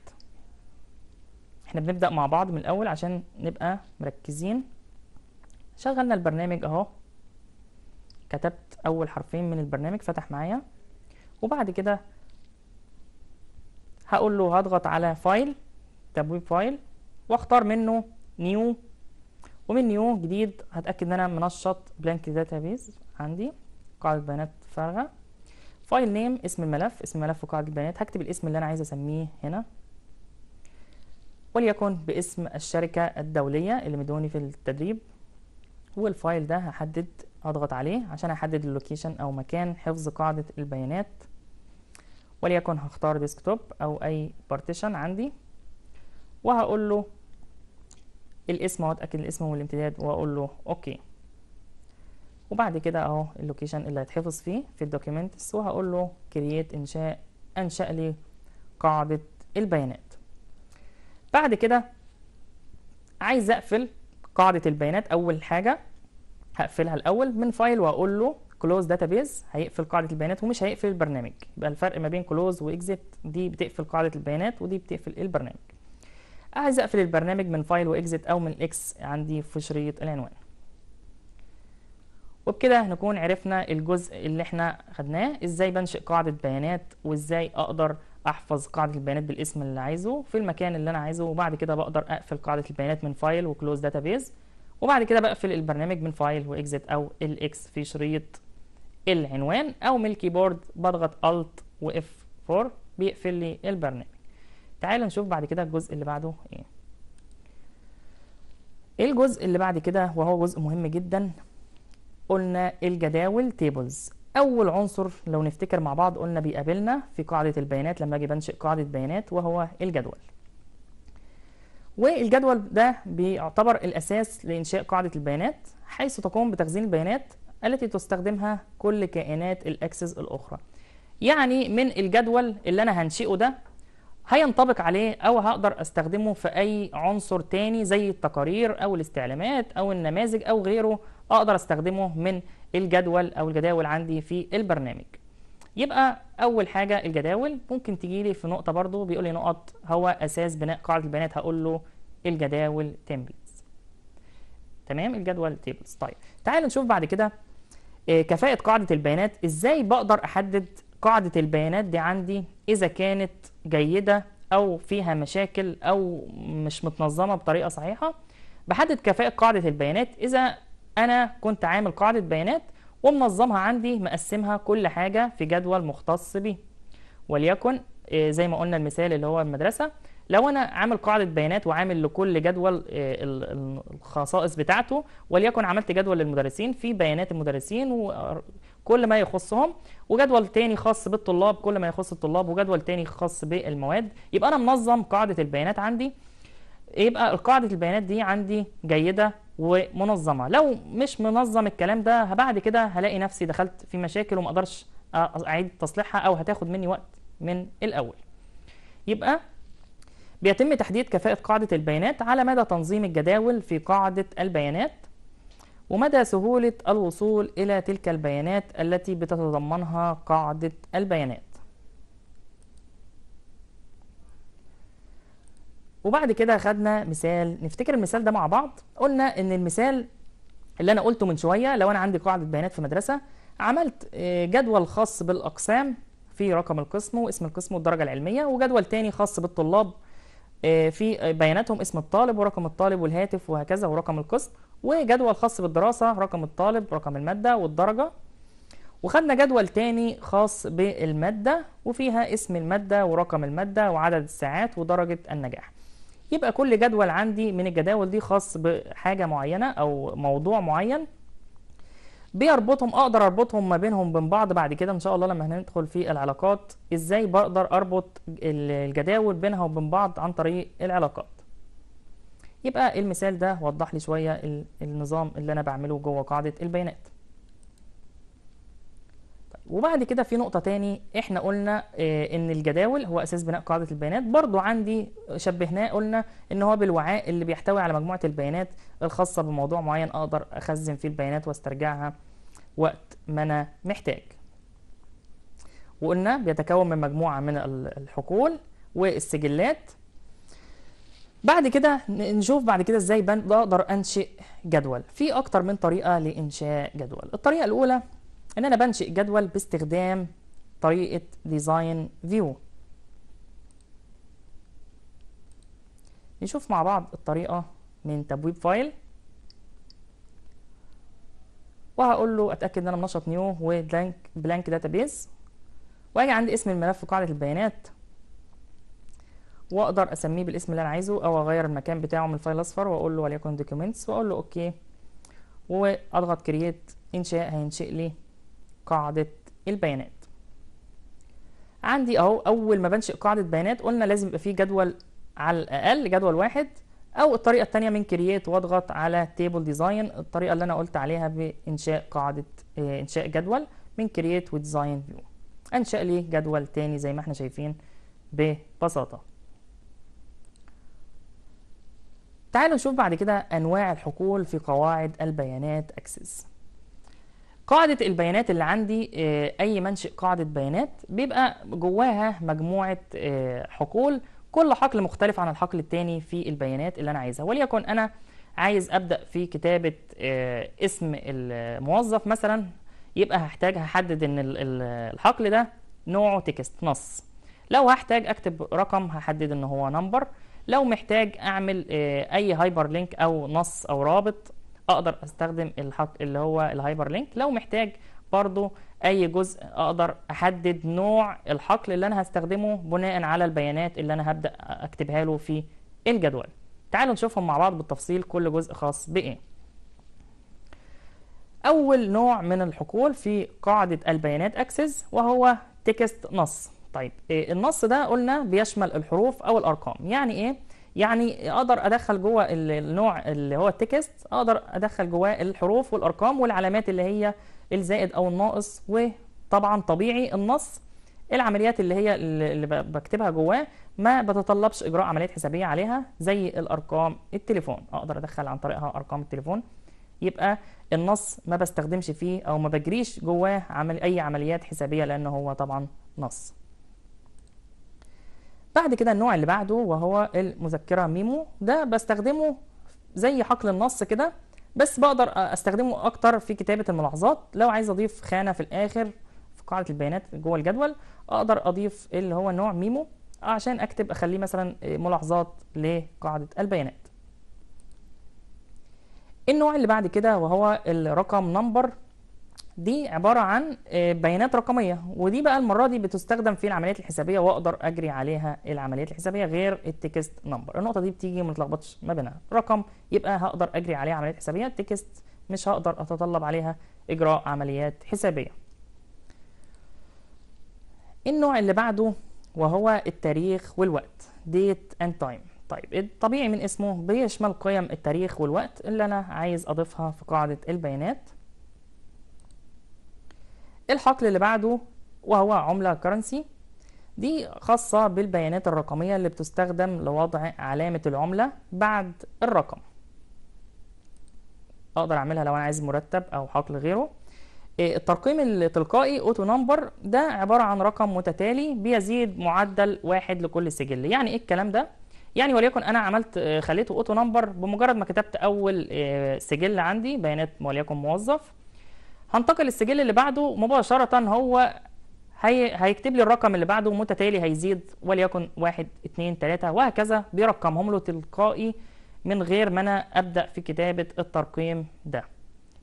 احنا بنبدأ مع بعض من الأول عشان نبقى مركزين شغلنا البرنامج اهو كتبت أول حرفين من البرنامج فتح معايا وبعد كده هقول له هضغط على فايل تبويب فايل واختار منه نيو ومن نيو جديد هتاكد ان انا منشط بلانك داتابيز عندي قاعده بيانات فارغه فايل نيم اسم الملف اسم الملف وقاعده البيانات هكتب الاسم اللي انا عايز اسميه هنا وليكن باسم الشركه الدوليه اللي مدوني في التدريب والفايل ده هحدد هضغط عليه عشان احدد اللوكيشن او مكان حفظ قاعدة البيانات وليكن هختار ديسكتوب او اي بارتيشن عندي وهقول له الاسم واتاكد الاسم والامتداد واقول له اوكي وبعد كده اهو اللوكيشن اللي هيتحفظ فيه في الدوكيومنتس وهقول له كرييت انشاء انشا لي قاعده البيانات بعد كده عايز اقفل قاعده البيانات اول حاجه هقفلها الاول من فايل واقول له كلوز داتابيز هيقفل قاعده البيانات ومش هيقفل البرنامج يبقى الفرق ما بين كلوز واكزيت دي بتقفل قاعده البيانات ودي بتقفل البرنامج عايز اقفل البرنامج من فايل واكزيت او من اكس عندي في شريط العنوان وبكده نكون عرفنا الجزء اللي احنا خدناه ازاي بنشئ قاعده بيانات وازاي اقدر احفظ قاعده البيانات بالاسم اللي عايزه في المكان اللي انا عايزه وبعد كده بقدر اقفل قاعده البيانات من فايل وكلوز داتابيز وبعد كده بقفل البرنامج من فايل واكزت او الاكس في شريط العنوان او من الكيبورد بضغط الت واف 4 بيقفل لي البرنامج تعال نشوف بعد كده الجزء اللي بعده ايه الجزء اللي بعد كده وهو جزء مهم جدا قلنا الجداول تيبلز اول عنصر لو نفتكر مع بعض قلنا بيقابلنا في قاعده البيانات لما اجي بنشئ قاعده بيانات وهو الجدول والجدول ده بيعتبر الأساس لإنشاء قاعدة البيانات حيث تقوم بتخزين البيانات التي تستخدمها كل كائنات الأكسس الأخرى يعني من الجدول اللي أنا هنشئه ده هينطبق عليه أو هقدر أستخدمه في أي عنصر تاني زي التقارير أو الاستعلامات أو النماذج أو غيره أقدر أستخدمه من الجدول أو الجداول عندي في البرنامج يبقى اول حاجه الجداول ممكن تجي لي في نقطه برضو بيقول لي نقط هو اساس بناء قاعده البيانات هقول له الجداول تيمبلز تمام الجدول تيبلز طيب تعال نشوف بعد كده آه، كفاءه قاعده البيانات ازاي بقدر احدد قاعده البيانات دي عندي اذا كانت جيده او فيها مشاكل او مش متنظمه بطريقه صحيحه بحدد كفاءه قاعده البيانات اذا انا كنت عامل قاعده بيانات ومنظمها عندي مقسمها كل حاجة في جدول مختص بيه وليكن آه، زي ما قلنا المثال اللي هو المدرسة لو أنا عامل قاعدة بيانات وعامل لكل جدول آه، الخصائص بتاعته وليكن عملت جدول للمدرسين في بيانات المدرسين وكل ما يخصهم وجدول تاني خاص بالطلاب كل ما يخص الطلاب وجدول تاني خاص بالمواد يبقى أنا منظم قاعدة البيانات عندي يبقى قاعدة البيانات دي عندي جيدة ومنظمه لو مش منظم الكلام ده بعد كده هلاقي نفسي دخلت في مشاكل وما اقدرش اعيد تصليحها او هتاخد مني وقت من الاول يبقى بيتم تحديد كفاءة قاعدة البيانات على مدى تنظيم الجداول في قاعدة البيانات ومدى سهولة الوصول إلى تلك البيانات التي بتتضمنها قاعدة البيانات وبعد كده خدنا مثال نفتكر المثال ده مع بعض قلنا ان المثال اللي انا قلته من شويه لو انا عندي قاعده بيانات في مدرسه عملت آه، جدول خاص بالاقسام في رقم القسم واسم القسم والدرجه العلميه وجدول تاني خاص بالطلاب آه، في آه، بياناتهم اسم الطالب ورقم الطالب والهاتف وهكذا ورقم القسم وجدول خاص بالدراسه رقم الطالب رقم الماده والدرجه وخدنا جدول تاني خاص بالماده وفيها اسم الماده ورقم الماده وعدد الساعات ودرجه النجاح يبقى كل جدول عندي من الجداول دي خاص بحاجه معينه او موضوع معين بيربطهم اقدر اربطهم ما بينهم بين بعض بعد كده ان شاء الله لما هندخل في العلاقات ازاي بقدر اربط الجداول بينها وبين بعض عن طريق العلاقات يبقى المثال ده وضح لي شويه النظام اللي انا بعمله جوه قاعده البيانات وبعد كده في نقطة تاني احنا قلنا آه، ان الجداول هو اساس بناء قاعدة البيانات برضو عندي شبهناه قلنا ان هو بالوعاء اللي بيحتوي على مجموعة البيانات الخاصة بموضوع معين اقدر اخزن فيه البيانات واسترجعها وقت ما انا محتاج وقلنا بيتكون من مجموعة من الحقول والسجلات بعد كده نشوف بعد كده ازاي بقدر انشئ جدول في اكتر من طريقة لانشاء جدول الطريقة الاولى ان انا بنشئ جدول باستخدام طريقه ديزاين فيو نشوف مع بعض الطريقه من تبويب فايل وهقول له اتاكد ان انا منشط نيو وبلانك بلانك داتابيز واجي عند اسم الملف في قاعده البيانات واقدر اسميه بالاسم اللي انا عايزه او اغير المكان بتاعه من الفايل الاصفر واقول له وليكن دوكيومنتس واقول له اوكي واضغط كرييت انشاء هينشئ لي قاعدة البيانات عندي اهو اول ما بنشئ قاعدة بيانات قلنا لازم يبقى فيه جدول على الاقل جدول واحد او الطريقة الثانية من كرييت واضغط على تيبل ديزاين الطريقة اللي انا قلت عليها بانشاء قاعدة آه، انشاء جدول من كرييت وديزاين فيو انشأ لي جدول تاني زي ما احنا شايفين ببساطة تعالوا نشوف بعد كده انواع الحقول في قواعد البيانات اكسس قاعدة البيانات اللي عندي آه، أي منشئ قاعدة بيانات بيبقى جواها مجموعة آه، حقول كل حقل مختلف عن الحقل التاني في البيانات اللي أنا عايزها وليكن أنا عايز أبدأ في كتابة آه، اسم الموظف مثلا يبقى هحتاج هحدد إن الحقل ده نوعه تكست نص لو هحتاج أكتب رقم هحدد إن هو نمبر لو محتاج أعمل أي هايبر لينك أو نص أو رابط اقدر استخدم الحط اللي هو الهايبر لينك لو محتاج برضو اي جزء اقدر احدد نوع الحقل اللي انا هستخدمه بناء على البيانات اللي انا هبدا اكتبها له في الجدول تعالوا نشوفهم مع بعض بالتفصيل كل جزء خاص بايه اول نوع من الحقول في قاعده البيانات اكسس وهو تكست نص طيب إيه النص ده قلنا بيشمل الحروف او الارقام يعني ايه يعني اقدر ادخل جوه النوع اللي هو التكست اقدر ادخل جواه الحروف والارقام والعلامات اللي هي الزائد او الناقص وطبعا طبيعي النص العمليات اللي هي اللي بكتبها جواه ما بتطلبش اجراء عمليات حسابيه عليها زي الارقام التليفون اقدر ادخل عن طريقها ارقام التليفون يبقى النص ما بستخدمش فيه او ما بجريش جواه عمل اي عمليات حسابيه لان هو طبعا نص بعد كده النوع اللي بعده وهو المذكرة ميمو ده بستخدمه زي حقل النص كده بس بقدر استخدمه اكتر في كتابة الملاحظات لو عايز اضيف خانة في الاخر في قاعدة البيانات جوه الجدول اقدر اضيف اللي هو نوع ميمو عشان اكتب اخليه مثلا ملاحظات لقاعدة البيانات النوع اللي بعد كده وهو الرقم نمبر دي عباره عن آه، بيانات رقميه ودي بقى المره دي بتستخدم في العمليات الحسابيه واقدر اجري عليها العمليات الحسابيه غير التكست نمبر النقطه دي بتيجي ما تلخبطش ما بينها رقم يبقى هقدر اجري عليها عمليات حسابيه التكست مش هقدر اتطلب عليها اجراء عمليات حسابيه النوع اللي بعده وهو التاريخ والوقت ديت اند تايم طيب الطبيعي من اسمه بيشمل قيم التاريخ والوقت اللي انا عايز اضيفها في قاعده البيانات الحقل اللي بعده وهو عملة كرنسي دي خاصة بالبيانات الرقمية اللي بتستخدم لوضع علامة العملة بعد الرقم اقدر اعملها لو انا عايز مرتب او حقل غيره إيه، الترقيم التلقائي اوتو نمبر ده عبارة عن رقم متتالي بيزيد معدل واحد لكل سجل يعني ايه الكلام ده يعني وليكن انا عملت خليته اوتو نمبر بمجرد ما كتبت اول آه، سجل عندي بيانات وليكن موظف هنتقل للسجل اللي بعده مباشرة هو هي... هيكتب لي الرقم اللي بعده متتالي هيزيد وليكن واحد اتنين تلاتة وهكذا بيرقمهم له تلقائي من غير ما انا ابدأ في كتابة الترقيم ده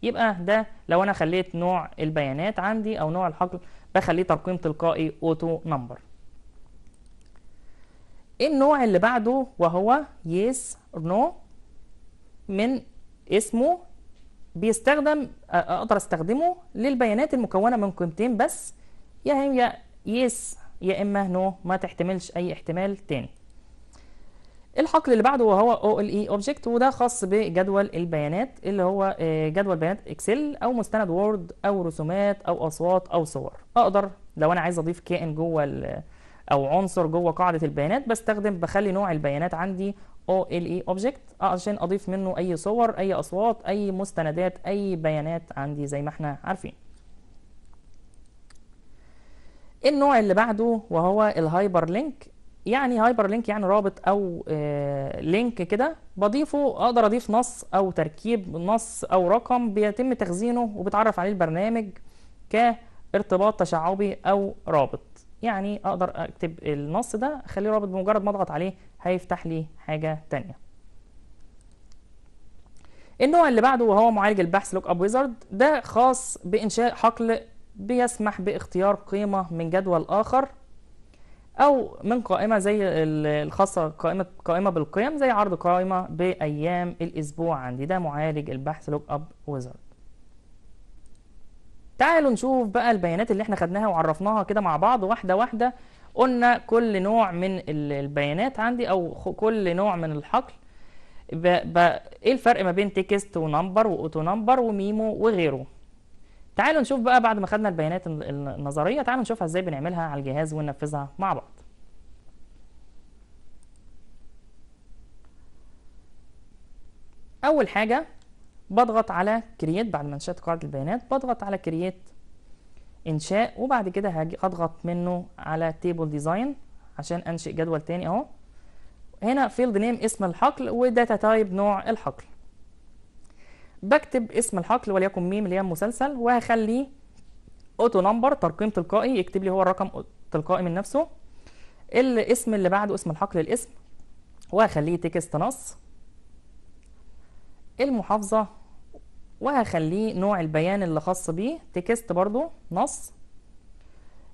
يبقى ده لو انا خليت نوع البيانات عندي او نوع الحقل بخليه ترقيم تلقائي اوتو إيه نمبر النوع اللي بعده وهو يس yes نو no من اسمه بيستخدم اقدر استخدمه للبيانات المكونه من قيمتين بس يا هي يس يا اما نو ما تحتملش اي احتمال تاني الحقل اللي بعده وهو او ال اي اوبجكت وده خاص بجدول البيانات اللي هو آه، جدول بيانات اكسل او مستند وورد او رسومات او اصوات او صور اقدر لو انا عايز اضيف كائن جوه او عنصر جوه قاعده البيانات بستخدم بخلي نوع البيانات عندي او ال اي اوبجكت عشان اضيف منه اي صور اي اصوات اي مستندات اي بيانات عندي زي ما احنا عارفين النوع اللي بعده وهو الهايبر لينك يعني هايبر لينك يعني رابط او آه لينك كده بضيفه اقدر اضيف نص او تركيب نص او رقم بيتم تخزينه وبتعرف عليه البرنامج كارتباط تشعبي او رابط يعني اقدر اكتب النص ده اخليه رابط بمجرد ما اضغط عليه هيفتح لي حاجه تانية النوع اللي بعده وهو معالج البحث لوك اب ويزارد ده خاص بانشاء حقل بيسمح باختيار قيمه من جدول اخر او من قائمه زي الخاصه قائمه قائمه بالقيم زي عرض قائمه بايام الاسبوع عندي ده معالج البحث لوك اب ويزارد تعالوا نشوف بقى البيانات اللي احنا خدناها وعرفناها كده مع بعض واحده واحده قلنا كل نوع من البيانات عندي او كل نوع من الحقل ب... ب... ايه الفرق ما بين تكست ونمبر واوتو نمبر وميمو وغيره تعالوا نشوف بقى بعد ما خدنا البيانات النظريه تعالوا نشوفها ازاي بنعملها على الجهاز وننفذها مع بعض اول حاجه بضغط على كرييت بعد ما نشأت قاعده البيانات بضغط على كرييت انشاء وبعد كده هاجي اضغط منه على تيبل ديزاين عشان انشئ جدول تاني اهو هنا فيلد نيم اسم الحقل وداتا تايب نوع الحقل بكتب اسم الحقل وليكن ميم اللي هي مسلسل وهخليه اوتو نمبر ترقيم تلقائي يكتب لي هو الرقم تلقائي من نفسه الاسم اللي بعده اسم الحقل الاسم وهخليه تكست نص المحافظه وهخليه نوع البيان اللي خاص بيه تكست برضو نص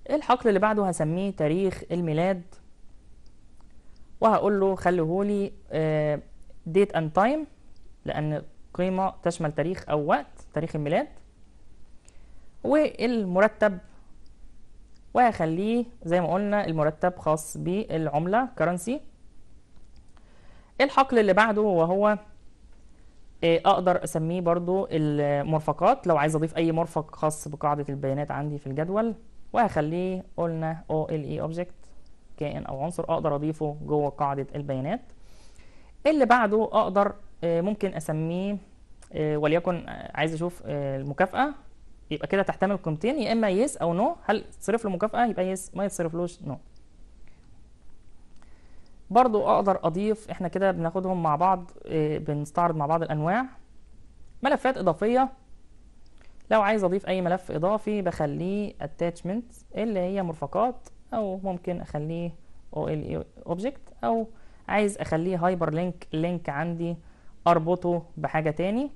الحقل اللي بعده هسميه تاريخ الميلاد وهقول له خليهولي ديت اند تايم لان قيمه تشمل تاريخ او وقت تاريخ الميلاد والمرتب وهخليه زي ما قلنا المرتب خاص بالعمله كرنسي الحقل اللي بعده وهو إيه، اقدر اسميه برضو المرفقات لو عايز اضيف اي مرفق خاص بقاعده البيانات عندي في الجدول وهخليه قلنا او ال اي اوبجكت كائن او عنصر اقدر اضيفه جوه قاعده البيانات اللي بعده اقدر إيه، ممكن اسميه إيه، وليكن عايز اشوف المكافاه يبقى كده تحتمل قيمتين يا اما يس او نو هل تصرف له مكافاه يبقى يس ما يتصرفلوش نو no. برضو اقدر اضيف احنا كده بناخدهم مع بعض آه، بنستعرض مع بعض الانواع ملفات اضافيه لو عايز اضيف اي ملف اضافي بخليه اتاتشمنت اللي هي مرفقات او ممكن اخليه OLE object او عايز اخليه هايبر لينك لينك عندي اربطه بحاجه تاني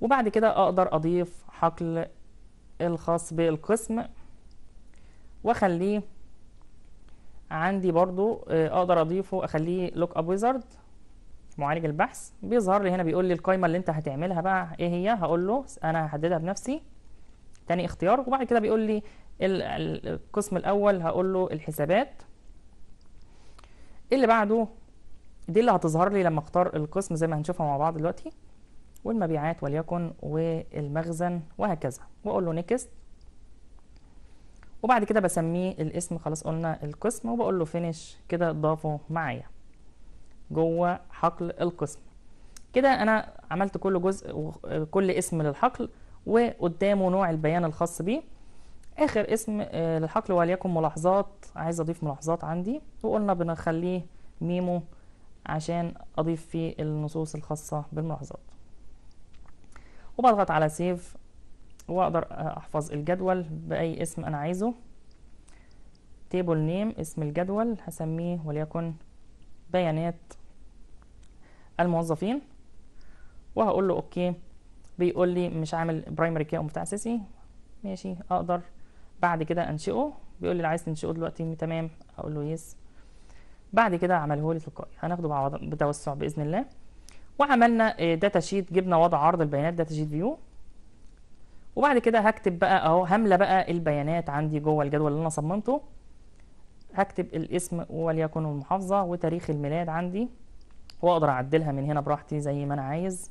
وبعد كده اقدر اضيف حقل الخاص بالقسم واخليه عندي برضو آه، اقدر اضيفه اخليه لوك اب ويزارد معالج البحث بيظهر لي هنا بيقول لي القايمه اللي انت هتعملها بقى ايه هي هقول له انا هحددها بنفسي تاني اختيار وبعد كده بيقول لي القسم الاول هقول له الحسابات اللي بعده دي اللي هتظهر لي لما اختار القسم زي ما هنشوفها مع بعض دلوقتي والمبيعات وليكن والمخزن وهكذا واقول له نيكست وبعد كده بسميه الاسم خلاص قلنا القسم وبقول له فينش كده ضافه معايا جوه حقل القسم كده انا عملت كل جزء كل اسم للحقل وقدامه نوع البيان الخاص بيه اخر اسم آه، للحقل وليكن ملاحظات عايز اضيف ملاحظات عندي وقلنا بنخليه ميمو عشان اضيف فيه النصوص الخاصه بالملاحظات وبضغط على سيف واقدر احفظ الجدول باي اسم انا عايزه تيبل نيم اسم الجدول هسميه وليكن بيانات الموظفين وهقول له اوكي بيقول لي مش عامل برايمري كي او اساسي ماشي اقدر بعد كده انشئه بيقول لي لو عايز تنشئه دلوقتي تمام اقول له يس بعد كده عمله لي تلقائي هناخده بتوسع باذن الله وعملنا داتا آه، شيت جبنا وضع عرض البيانات داتا شيت فيو وبعد كده هكتب بقى اهو هملى بقى البيانات عندي جوه الجدول اللي انا صممته هكتب الاسم وليكن المحافظة وتاريخ الميلاد عندي واقدر اعدلها من هنا براحتي زي ما انا عايز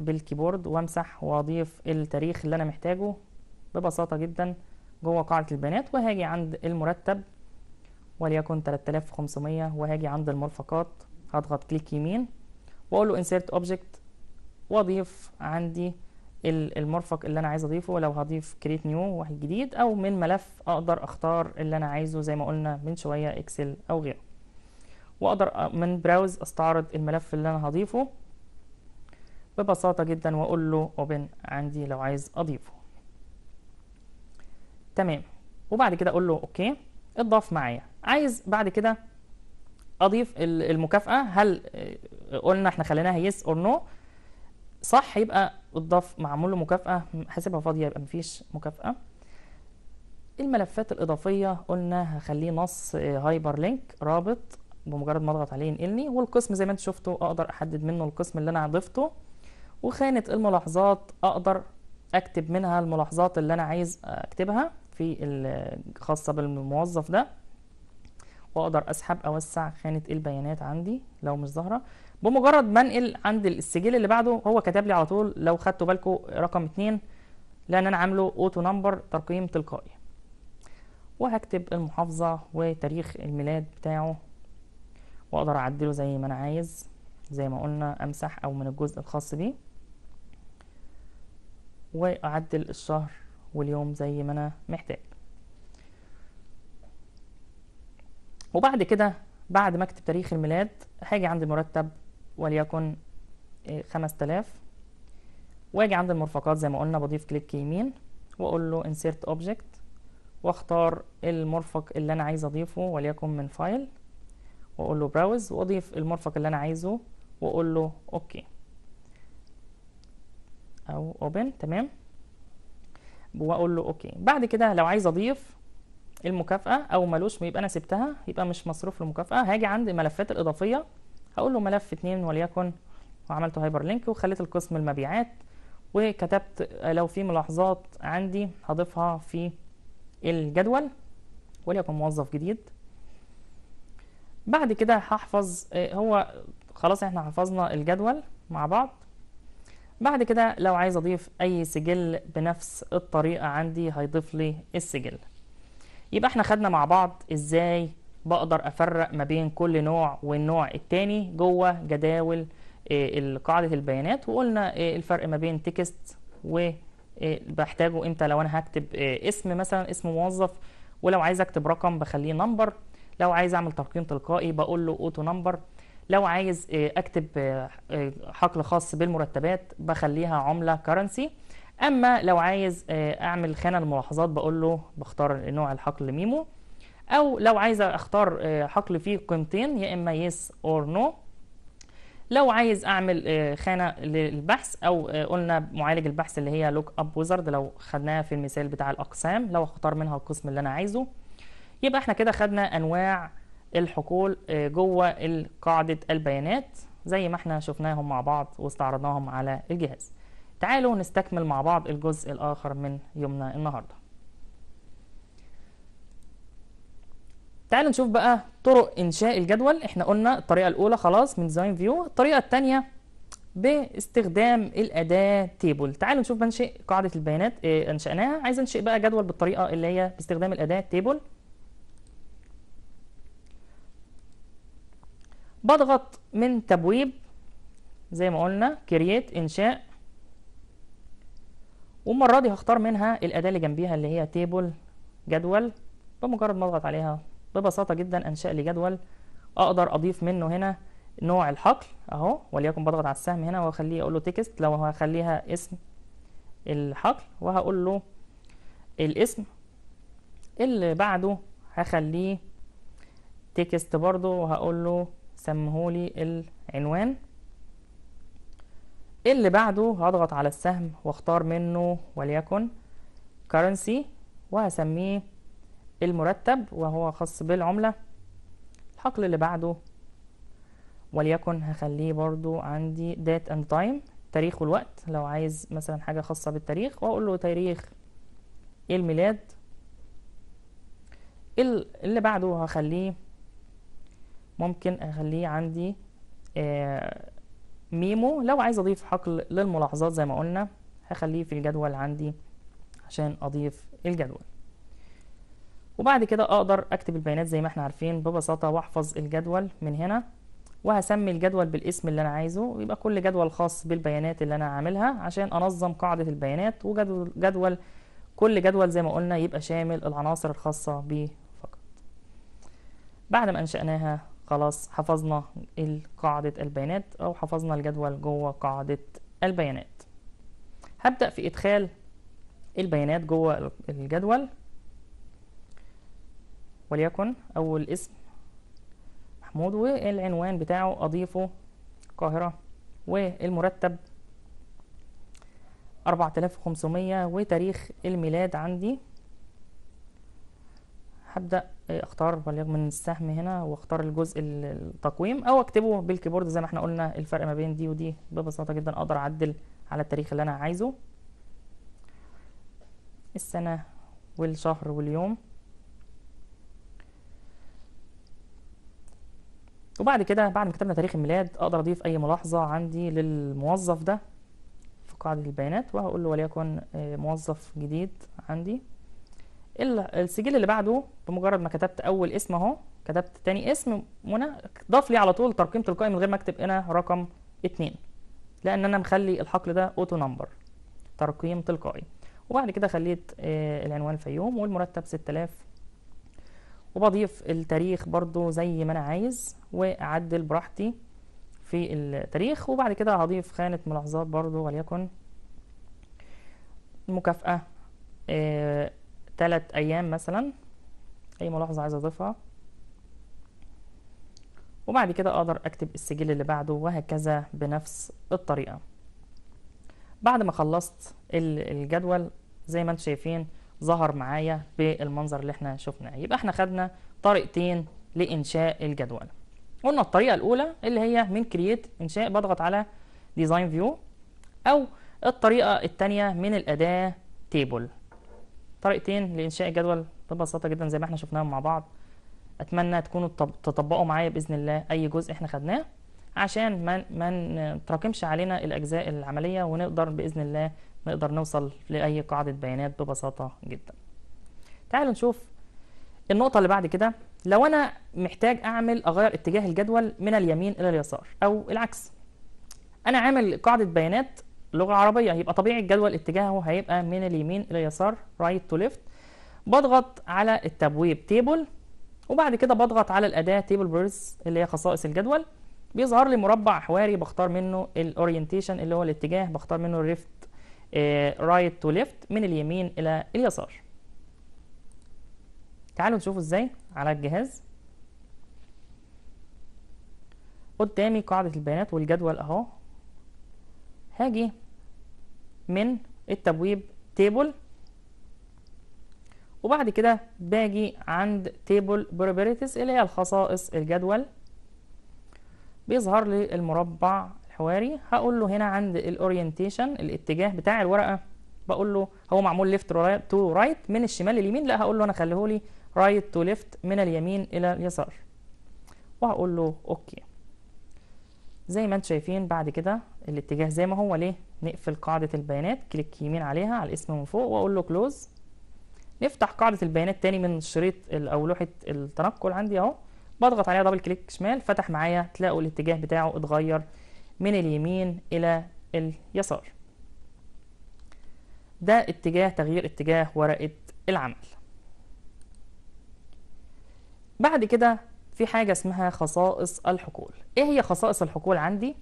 بالكيبورد وامسح واضيف التاريخ اللي انا محتاجه ببساطة جدا جوه قاعدة البيانات وهاجي عند المرتب وليكن 3500 وهاجي عند المرفقات هضغط كليك يمين واقول له insert object واضيف عندي المرفق اللي انا عايز اضيفه لو هضيف كريت نيو واحد جديد او من ملف اقدر اختار اللي انا عايزه زي ما قلنا من شويه اكسل او غيره واقدر من براوز استعرض الملف اللي انا هضيفه ببساطه جدا واقول له اوبن عندي لو عايز اضيفه تمام وبعد كده اقول له اوكي اتضاف معايا عايز بعد كده اضيف المكافاه هل قلنا احنا خليناها يس اور نو صح يبقى الضف معمول له مكافأة حاسبها فاضية يبقى مفيش مكافأة الملفات الإضافية قلنا هخليه نص آه، هايبر لينك رابط بمجرد ما اضغط عليه ينقلني والقسم زي ما انتم شفتوا اقدر احدد منه القسم اللي انا ضفته وخانة الملاحظات اقدر اكتب منها الملاحظات اللي انا عايز اكتبها في الخاصه بالموظف ده واقدر اسحب اوسع خانة البيانات عندي لو مش ظاهرة بمجرد ما انقل عند السجل اللي بعده هو كتب لي على طول لو خدتوا بالكم رقم 2 لان انا عامله اوتو نمبر ترقيم تلقائي وهكتب المحافظه وتاريخ الميلاد بتاعه واقدر اعدله زي ما انا عايز زي ما قلنا امسح او من الجزء الخاص بيه واعدل الشهر واليوم زي ما انا محتاج وبعد كده بعد ما اكتب تاريخ الميلاد هاجي عند المرتب وليكن آه، خمس تلاف واجي عند المرفقات زي ما قلنا بضيف كليك يمين واقول له insert object واختار المرفق اللي انا عايز اضيفه وليكن من فايل واقول له براوز واضيف المرفق اللي انا عايزه واقول له اوكي او اوبن تمام واقول له اوكي بعد كده لو عايز اضيف المكافاه او ملوش يبقى انا سبتها يبقى مش مصروف للمكافاه هاجي عند الملفات الاضافيه هقول له ملف 2 وليكن وعملت هايبر لينك وخليت القسم المبيعات وكتبت لو في ملاحظات عندي هضيفها في الجدول وليكن موظف جديد بعد كده هحفظ هو خلاص احنا حفظنا الجدول مع بعض بعد كده لو عايز اضيف اي سجل بنفس الطريقه عندي هيضيف لي السجل يبقى احنا خدنا مع بعض ازاي بقدر افرق ما بين كل نوع والنوع التاني جوه جداول آه، قاعدة البيانات وقلنا آه، الفرق ما بين تكست و آه، بحتاجه امتى لو انا هكتب اسم مثلا اسم موظف ولو عايز اكتب رقم بخليه نمبر لو عايز اعمل ترقيم تلقائي بقول له اوتو نمبر لو عايز اكتب حقل خاص بالمرتبات بخليها عمله كرنسي اما لو عايز اعمل خانه الملاحظات بقول له بختار نوع الحقل ميمو او لو عايزه اختار آه، حقل فيه قيمتين يا اما يس اور نو لو عايز اعمل آه، خانه للبحث او آه، قلنا معالج البحث اللي هي لوك اب ويزرد لو خدناها في المثال بتاع الاقسام لو اختار منها القسم اللي انا عايزه يبقى احنا كده خدنا انواع الحقول جوه قاعده البيانات زي ما احنا شفناهم مع بعض واستعرضناهم على الجهاز تعالوا نستكمل مع بعض الجزء الاخر من يومنا النهارده تعالوا نشوف بقى طرق انشاء الجدول احنا قلنا الطريقه الاولى خلاص من ديزاين فيو الطريقه الثانيه باستخدام الاداه تيبل تعالوا نشوف بنشئ قاعده البيانات إيه انشاناها عايز انشئ بقى جدول بالطريقه اللي هي باستخدام الاداه تيبل بضغط من تبويب زي ما قلنا كرييت انشاء والمره دي هختار منها الاداه اللي جنبيها اللي هي تيبل جدول بمجرد ما اضغط عليها ببساطة جدا أنشأ لي جدول أقدر أضيف منه هنا نوع الحقل أهو وليكن بضغط على السهم هنا وأخليه أقول له تكست لو هخليها اسم الحقل وهقول له الاسم اللي بعده هخليه تكست برضه وهقول له سمهولي العنوان اللي بعده هضغط على السهم واختار منه وليكن currency وهسميه المرتب وهو خاص بالعملة الحقل اللي بعده وليكن هخليه برضو عندي date and time تاريخ والوقت لو عايز مثلا حاجة خاصة بالتاريخ وأقول له تاريخ إيه الميلاد إيه اللي بعده هخليه ممكن أخليه عندي آه، ميمو لو عايز أضيف حقل للملاحظات زي ما قلنا هخليه في الجدول عندي عشان أضيف الجدول وبعد كده اقدر اكتب البيانات زي ما احنا عارفين ببساطه واحفظ الجدول من هنا وهسمي الجدول بالاسم اللي انا عايزه يبقى كل جدول خاص بالبيانات اللي انا عاملها عشان انظم قاعده البيانات وجدول جدول كل جدول زي ما قلنا يبقى شامل العناصر الخاصه به فقط بعد ما انشاناها خلاص حفظنا قاعده البيانات او حفظنا الجدول جوه قاعده البيانات هبدا في ادخال البيانات جوه الجدول وليكن أول اسم محمود والعنوان بتاعه أضيفه القاهرة والمرتب 4500 وتاريخ الميلاد عندي هبدأ آه، اختار من السهم هنا واختار الجزء التقويم او اكتبه بالكيبورد زي ما احنا قلنا الفرق ما بين دي ودي ببساطة جدا اقدر اعدل على التاريخ اللي انا عايزه السنة والشهر واليوم وبعد كده بعد ما كتبنا تاريخ الميلاد اقدر اضيف اي ملاحظه عندي للموظف ده في قاعده البيانات وهقول له وليكن آه، موظف جديد عندي السجل اللي بعده بمجرد ما كتبت اول اسم اهو كتبت تاني اسم منى ضاف لي على طول ترقيم تلقائي من غير ما اكتب هنا رقم 2 لان انا مخلي الحقل ده اوتو نمبر ترقيم تلقائي وبعد كده خليت آه، العنوان فيوم والمرتب 6000 وبضيف التاريخ برضو زي ما انا عايز واعدل براحتي في التاريخ وبعد كده هضيف خانة ملاحظات برضو وليكن مكافأة آه، تلات أيام مثلا أي ملاحظة عايز أضيفها وبعد كده أقدر أكتب السجل اللي بعده وهكذا بنفس الطريقة بعد ما خلصت الجدول زي ما انتم شايفين ظهر معايا بالمنظر اللي احنا شفناه يبقى احنا خدنا طريقتين لانشاء الجدول قلنا الطريقه الاولى اللي هي من كرييت انشاء بضغط على ديزاين فيو او الطريقه الثانيه من الاداه تيبل طريقتين لانشاء الجدول ببساطه جدا زي ما احنا شفناهم مع بعض اتمنى تكونوا تطبقوا معايا باذن الله اي جزء احنا خدناه عشان ما ما نتراكمش علينا الاجزاء العمليه ونقدر باذن الله نقدر نوصل لأي قاعدة بيانات ببساطة جدا تعالوا نشوف النقطة اللي بعد كده لو أنا محتاج أعمل أغير اتجاه الجدول من اليمين إلى اليسار أو العكس أنا عامل قاعدة بيانات لغة عربية يبقى طبيعي الجدول اتجاهه هيبقى من اليمين إلى اليسار رايت تو ليفت بضغط على التبويب تيبل وبعد كده بضغط على الأداة تيبل بريز اللي هي خصائص الجدول بيظهر لي مربع حواري بختار منه الاورينتيشن اللي هو الاتجاه بختار منه الريفت رايت تو ليفت من اليمين الى اليسار تعالوا نشوفوا ازاي على الجهاز قدامي قاعدة البيانات والجدول اهو هاجي من التبويب تيبل وبعد كده باجي عند تيبل بروبريتيز اللي هي الخصائص الجدول بيظهر لي المربع الحواري هقول له هنا عند الاورينتيشن الاتجاه بتاع الورقه بقول له هو معمول ليفت تو رايت من الشمال لليمين لا هقول له انا خليه لي رايت تو ليفت من اليمين الى اليسار وهقول له اوكي زي ما انتم شايفين بعد كده الاتجاه زي ما هو ليه نقفل قاعده البيانات كليك يمين عليها على الاسم من فوق واقول له كلوز نفتح قاعده البيانات تاني من الشريط او لوحه التنقل عندي اهو بضغط عليها دبل كليك شمال فتح معايا تلاقوا الاتجاه بتاعه اتغير من اليمين إلى اليسار ده اتجاه تغيير اتجاه ورقة العمل بعد كده في حاجة اسمها خصائص الحقول ايه هي خصائص الحقول عندي؟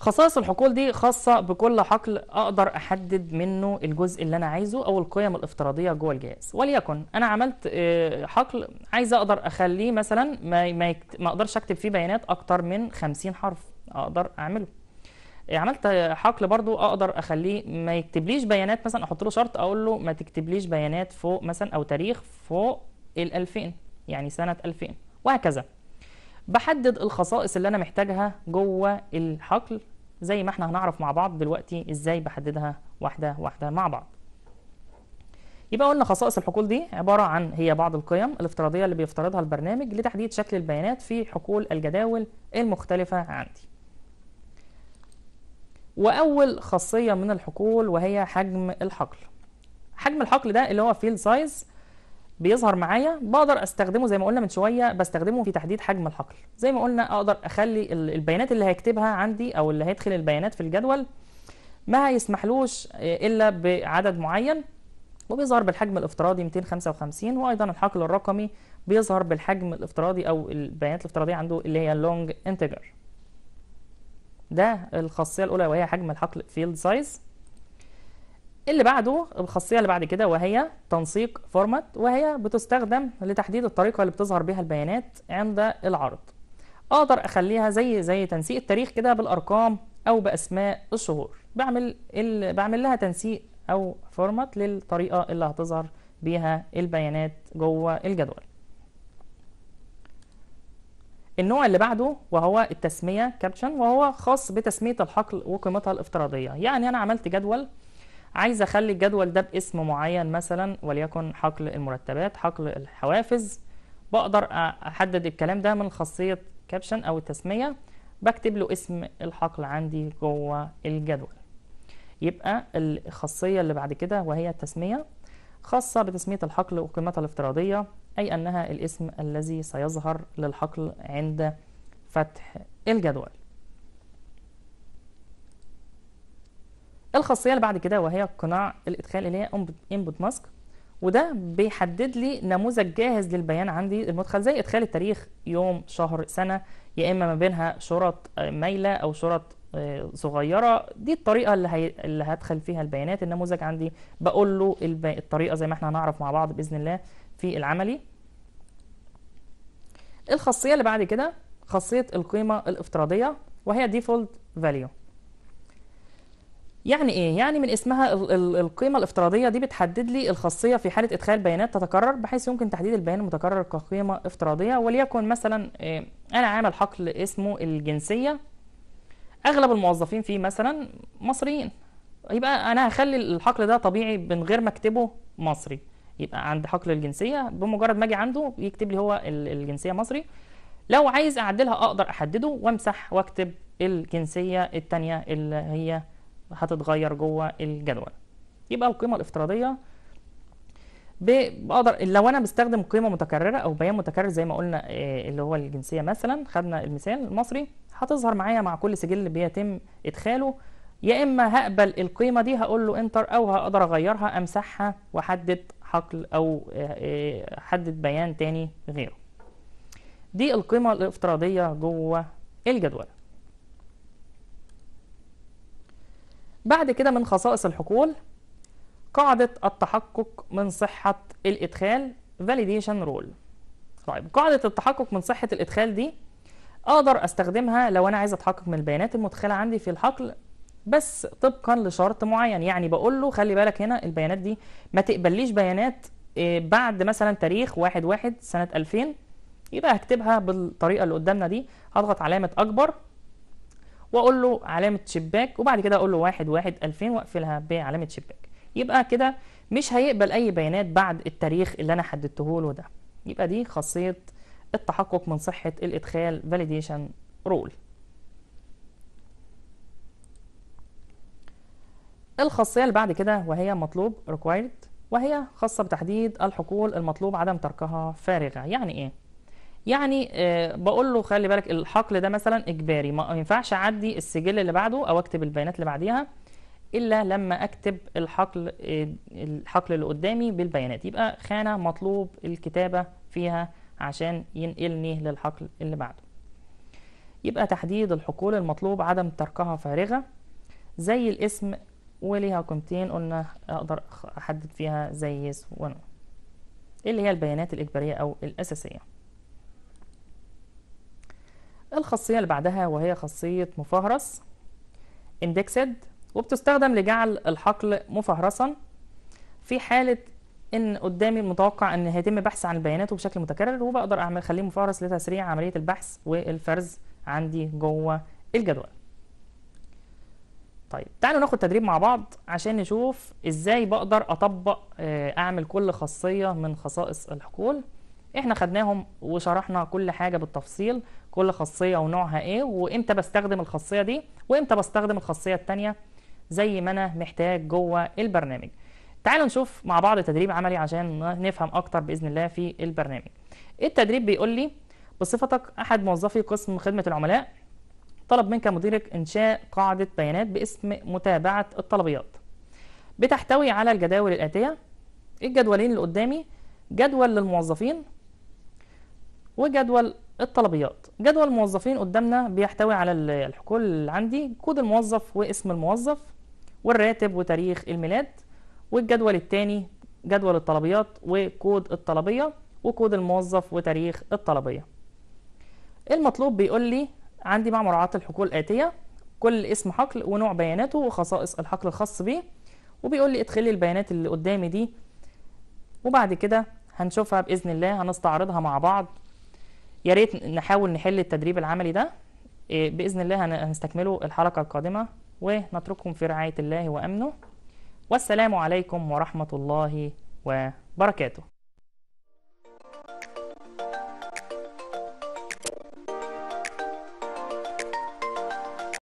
خصائص الحقول دي خاصة بكل حقل أقدر أحدد منه الجزء اللي أنا عايزه أو القيم الافتراضية جوه الجهاز وليكن أنا عملت آه، حقل عايز أقدر أخليه مثلا ما, ما, يكت... ما أقدرش أكتب فيه بيانات أكتر من 50 حرف أقدر أعمله عملت حقل برضو أقدر أخليه ما يكتبليش بيانات مثلا أحط له شرط أقول له ما تكتبليش بيانات فوق مثلا أو تاريخ فوق الألفين 2000 يعني سنة 2000 وهكذا بحدد الخصائص اللي أنا محتاجها جوه الحقل زي ما احنا هنعرف مع بعض دلوقتي ازاي بحددها واحده واحده مع بعض يبقى قلنا خصائص الحقول دي عباره عن هي بعض القيم الافتراضيه اللي بيفترضها البرنامج لتحديد شكل البيانات في حقول الجداول المختلفه عندي واول خاصيه من الحقول وهي حجم الحقل حجم الحقل ده اللي هو فيلد سايز بيظهر معايا بقدر استخدمه زي ما قلنا من شويه بستخدمه في تحديد حجم الحقل زي ما قلنا اقدر اخلي البيانات اللي هيكتبها عندي او اللي هيدخل البيانات في الجدول ما هيسمحلوش آه، الا بعدد معين وبيظهر بالحجم الافتراضي 255 وايضا الحقل الرقمي بيظهر بالحجم الافتراضي او البيانات الافتراضيه عنده اللي هي لونج انتجر ده الخاصيه الاولى وهي حجم الحقل فيلد سايز اللي بعده الخاصيه اللي بعد كده وهي تنسيق فورمات وهي بتستخدم لتحديد الطريقه اللي بتظهر بها البيانات عند العرض اقدر اخليها زي زي تنسيق التاريخ كده بالارقام او باسماء الشهور بعمل ال... بعمل لها تنسيق او فورمات للطريقه اللي هتظهر بيها البيانات جوه الجدول النوع اللي بعده وهو التسميه كابشن وهو خاص بتسميه الحقل وقيمتها الافتراضيه يعني انا عملت جدول عايز اخلي الجدول ده باسم معين مثلا وليكن حقل المرتبات حقل الحوافز بقدر احدد الكلام ده من خاصيه كابشن او التسميه بكتب له اسم الحقل عندي جوه الجدول يبقى الخاصيه اللي بعد كده وهي التسميه خاصه بتسميه الحقل وقيمتها الافتراضيه اي انها الاسم الذي سيظهر للحقل عند فتح الجدول الخاصيه اللي بعد كده وهي قناع الادخال اللي هي انبوت ماسك وده بيحدد لي نموذج جاهز للبيان عندي المدخل زي ادخال التاريخ يوم شهر سنه يا اما ما بينها شرط آه، مايله او شرط آه، صغيره دي الطريقه اللي هي... اللي هدخل فيها البيانات النموذج عندي بقول له الب... الطريقه زي ما احنا هنعرف مع بعض باذن الله في العملي الخاصيه اللي بعد كده خاصيه القيمه الافتراضيه وهي ديفولت فاليو يعني ايه يعني من اسمها القيمه الافتراضيه دي بتحدد لي الخاصيه في حاله ادخال بيانات تتكرر بحيث يمكن تحديد البيان المتكرر كقيمه افتراضيه وليكن مثلا آه، انا عامل حقل اسمه الجنسيه اغلب الموظفين فيه مثلا مصريين يبقى انا هخلي الحقل ده طبيعي من غير ما اكتبه مصري يبقى عند حقل الجنسيه بمجرد ما اجي عنده يكتب لي هو الجنسيه مصري لو عايز اعدلها اقدر احدده وامسح واكتب الجنسيه الثانيه اللي هي هتتغير جوه الجدول يبقى القيمه الافتراضيه بقدر لو انا بستخدم قيمه متكرره او بيان متكرر زي ما قلنا آه، اللي هو الجنسيه مثلا خدنا المثال المصري هتظهر معايا مع كل سجل بيتم ادخاله يا اما هقبل القيمه دي هقول له انتر او هقدر اغيرها امسحها واحدد حقل او آه، آه، احدد بيان تاني غيره دي القيمه الافتراضيه جوه الجدول بعد كده من خصائص الحقول قاعدة التحقق من صحة الإدخال validation rule طيب قاعدة التحقق من صحة الإدخال دي أقدر أستخدمها لو أنا عايز أتحقق من البيانات المدخلة عندي في الحقل بس طبقا لشرط معين يعني بقول له خلي بالك هنا البيانات دي ما تقبليش بيانات آه، بعد مثلا تاريخ واحد واحد سنة 2000 يبقى هكتبها بالطريقة اللي قدامنا دي هضغط علامة أكبر واقول له علامه شباك وبعد كده اقول له 1 1 2000 واقفلها بعلامه شباك يبقى كده مش هيقبل اي بيانات بعد التاريخ اللي انا حددته له ده يبقى دي خاصيه التحقق من صحه الادخال فاليديشن رول الخاصيه اللي بعد كده وهي مطلوب required وهي خاصه بتحديد الحقول المطلوب عدم تركها فارغه يعني ايه يعني آه، بقول له خلي بالك الحقل ده مثلا اجباري ما ينفعش اعدي السجل اللي بعده او اكتب البيانات اللي بعديها الا لما اكتب الحقل آه، الحقل اللي قدامي بالبيانات يبقى خانه مطلوب الكتابه فيها عشان ينقلني للحقل اللي بعده يبقى تحديد الحقول المطلوب عدم تركها فارغه زي الاسم وليها قيمتين قلنا اقدر احدد فيها زي يس ون اللي هي البيانات الاجباريه او الاساسيه الخاصية اللي بعدها وهي خاصية مفهرس indexed وبتستخدم لجعل الحقل مفهرسا في حالة ان قدامي متوقع ان هيتم بحث عن البيانات وبشكل متكرر وبقدر اعمل اخليه مفهرس لتسريع عملية البحث والفرز عندي جوه الجدول طيب تعالوا ناخد تدريب مع بعض عشان نشوف ازاي بقدر اطبق آه، اعمل كل خاصية من خصائص الحقول احنا خدناهم وشرحنا كل حاجة بالتفصيل كل خاصية ونوعها ايه وامتى بستخدم الخاصية دي وامتى بستخدم الخاصية التانية زي ما انا محتاج جوه البرنامج تعالوا نشوف مع بعض تدريب عملي عشان نفهم اكتر باذن الله في البرنامج التدريب بيقول لي بصفتك احد موظفي قسم خدمه العملاء طلب منك مديرك انشاء قاعده بيانات باسم متابعه الطلبيات بتحتوي على الجداول الاتيه الجدولين اللي قدامي جدول للموظفين وجدول الطلبيات جدول الموظفين قدامنا بيحتوي على الحقول اللي عندي كود الموظف واسم الموظف والراتب وتاريخ الميلاد والجدول الثاني جدول الطلبيات وكود الطلبية وكود الموظف وتاريخ الطلبية المطلوب بيقول لي عندي مع مراعاة الحقول الآتية كل اسم حقل ونوع بياناته وخصائص الحقل الخاص بيه وبيقول لي ادخلي البيانات اللي قدامي دي وبعد كده هنشوفها بإذن الله هنستعرضها مع بعض يا ريت نحاول نحل التدريب العملي ده إيه، باذن الله هنستكمله الحلقه القادمه ونترككم في رعايه الله وامنه والسلام عليكم ورحمه الله وبركاته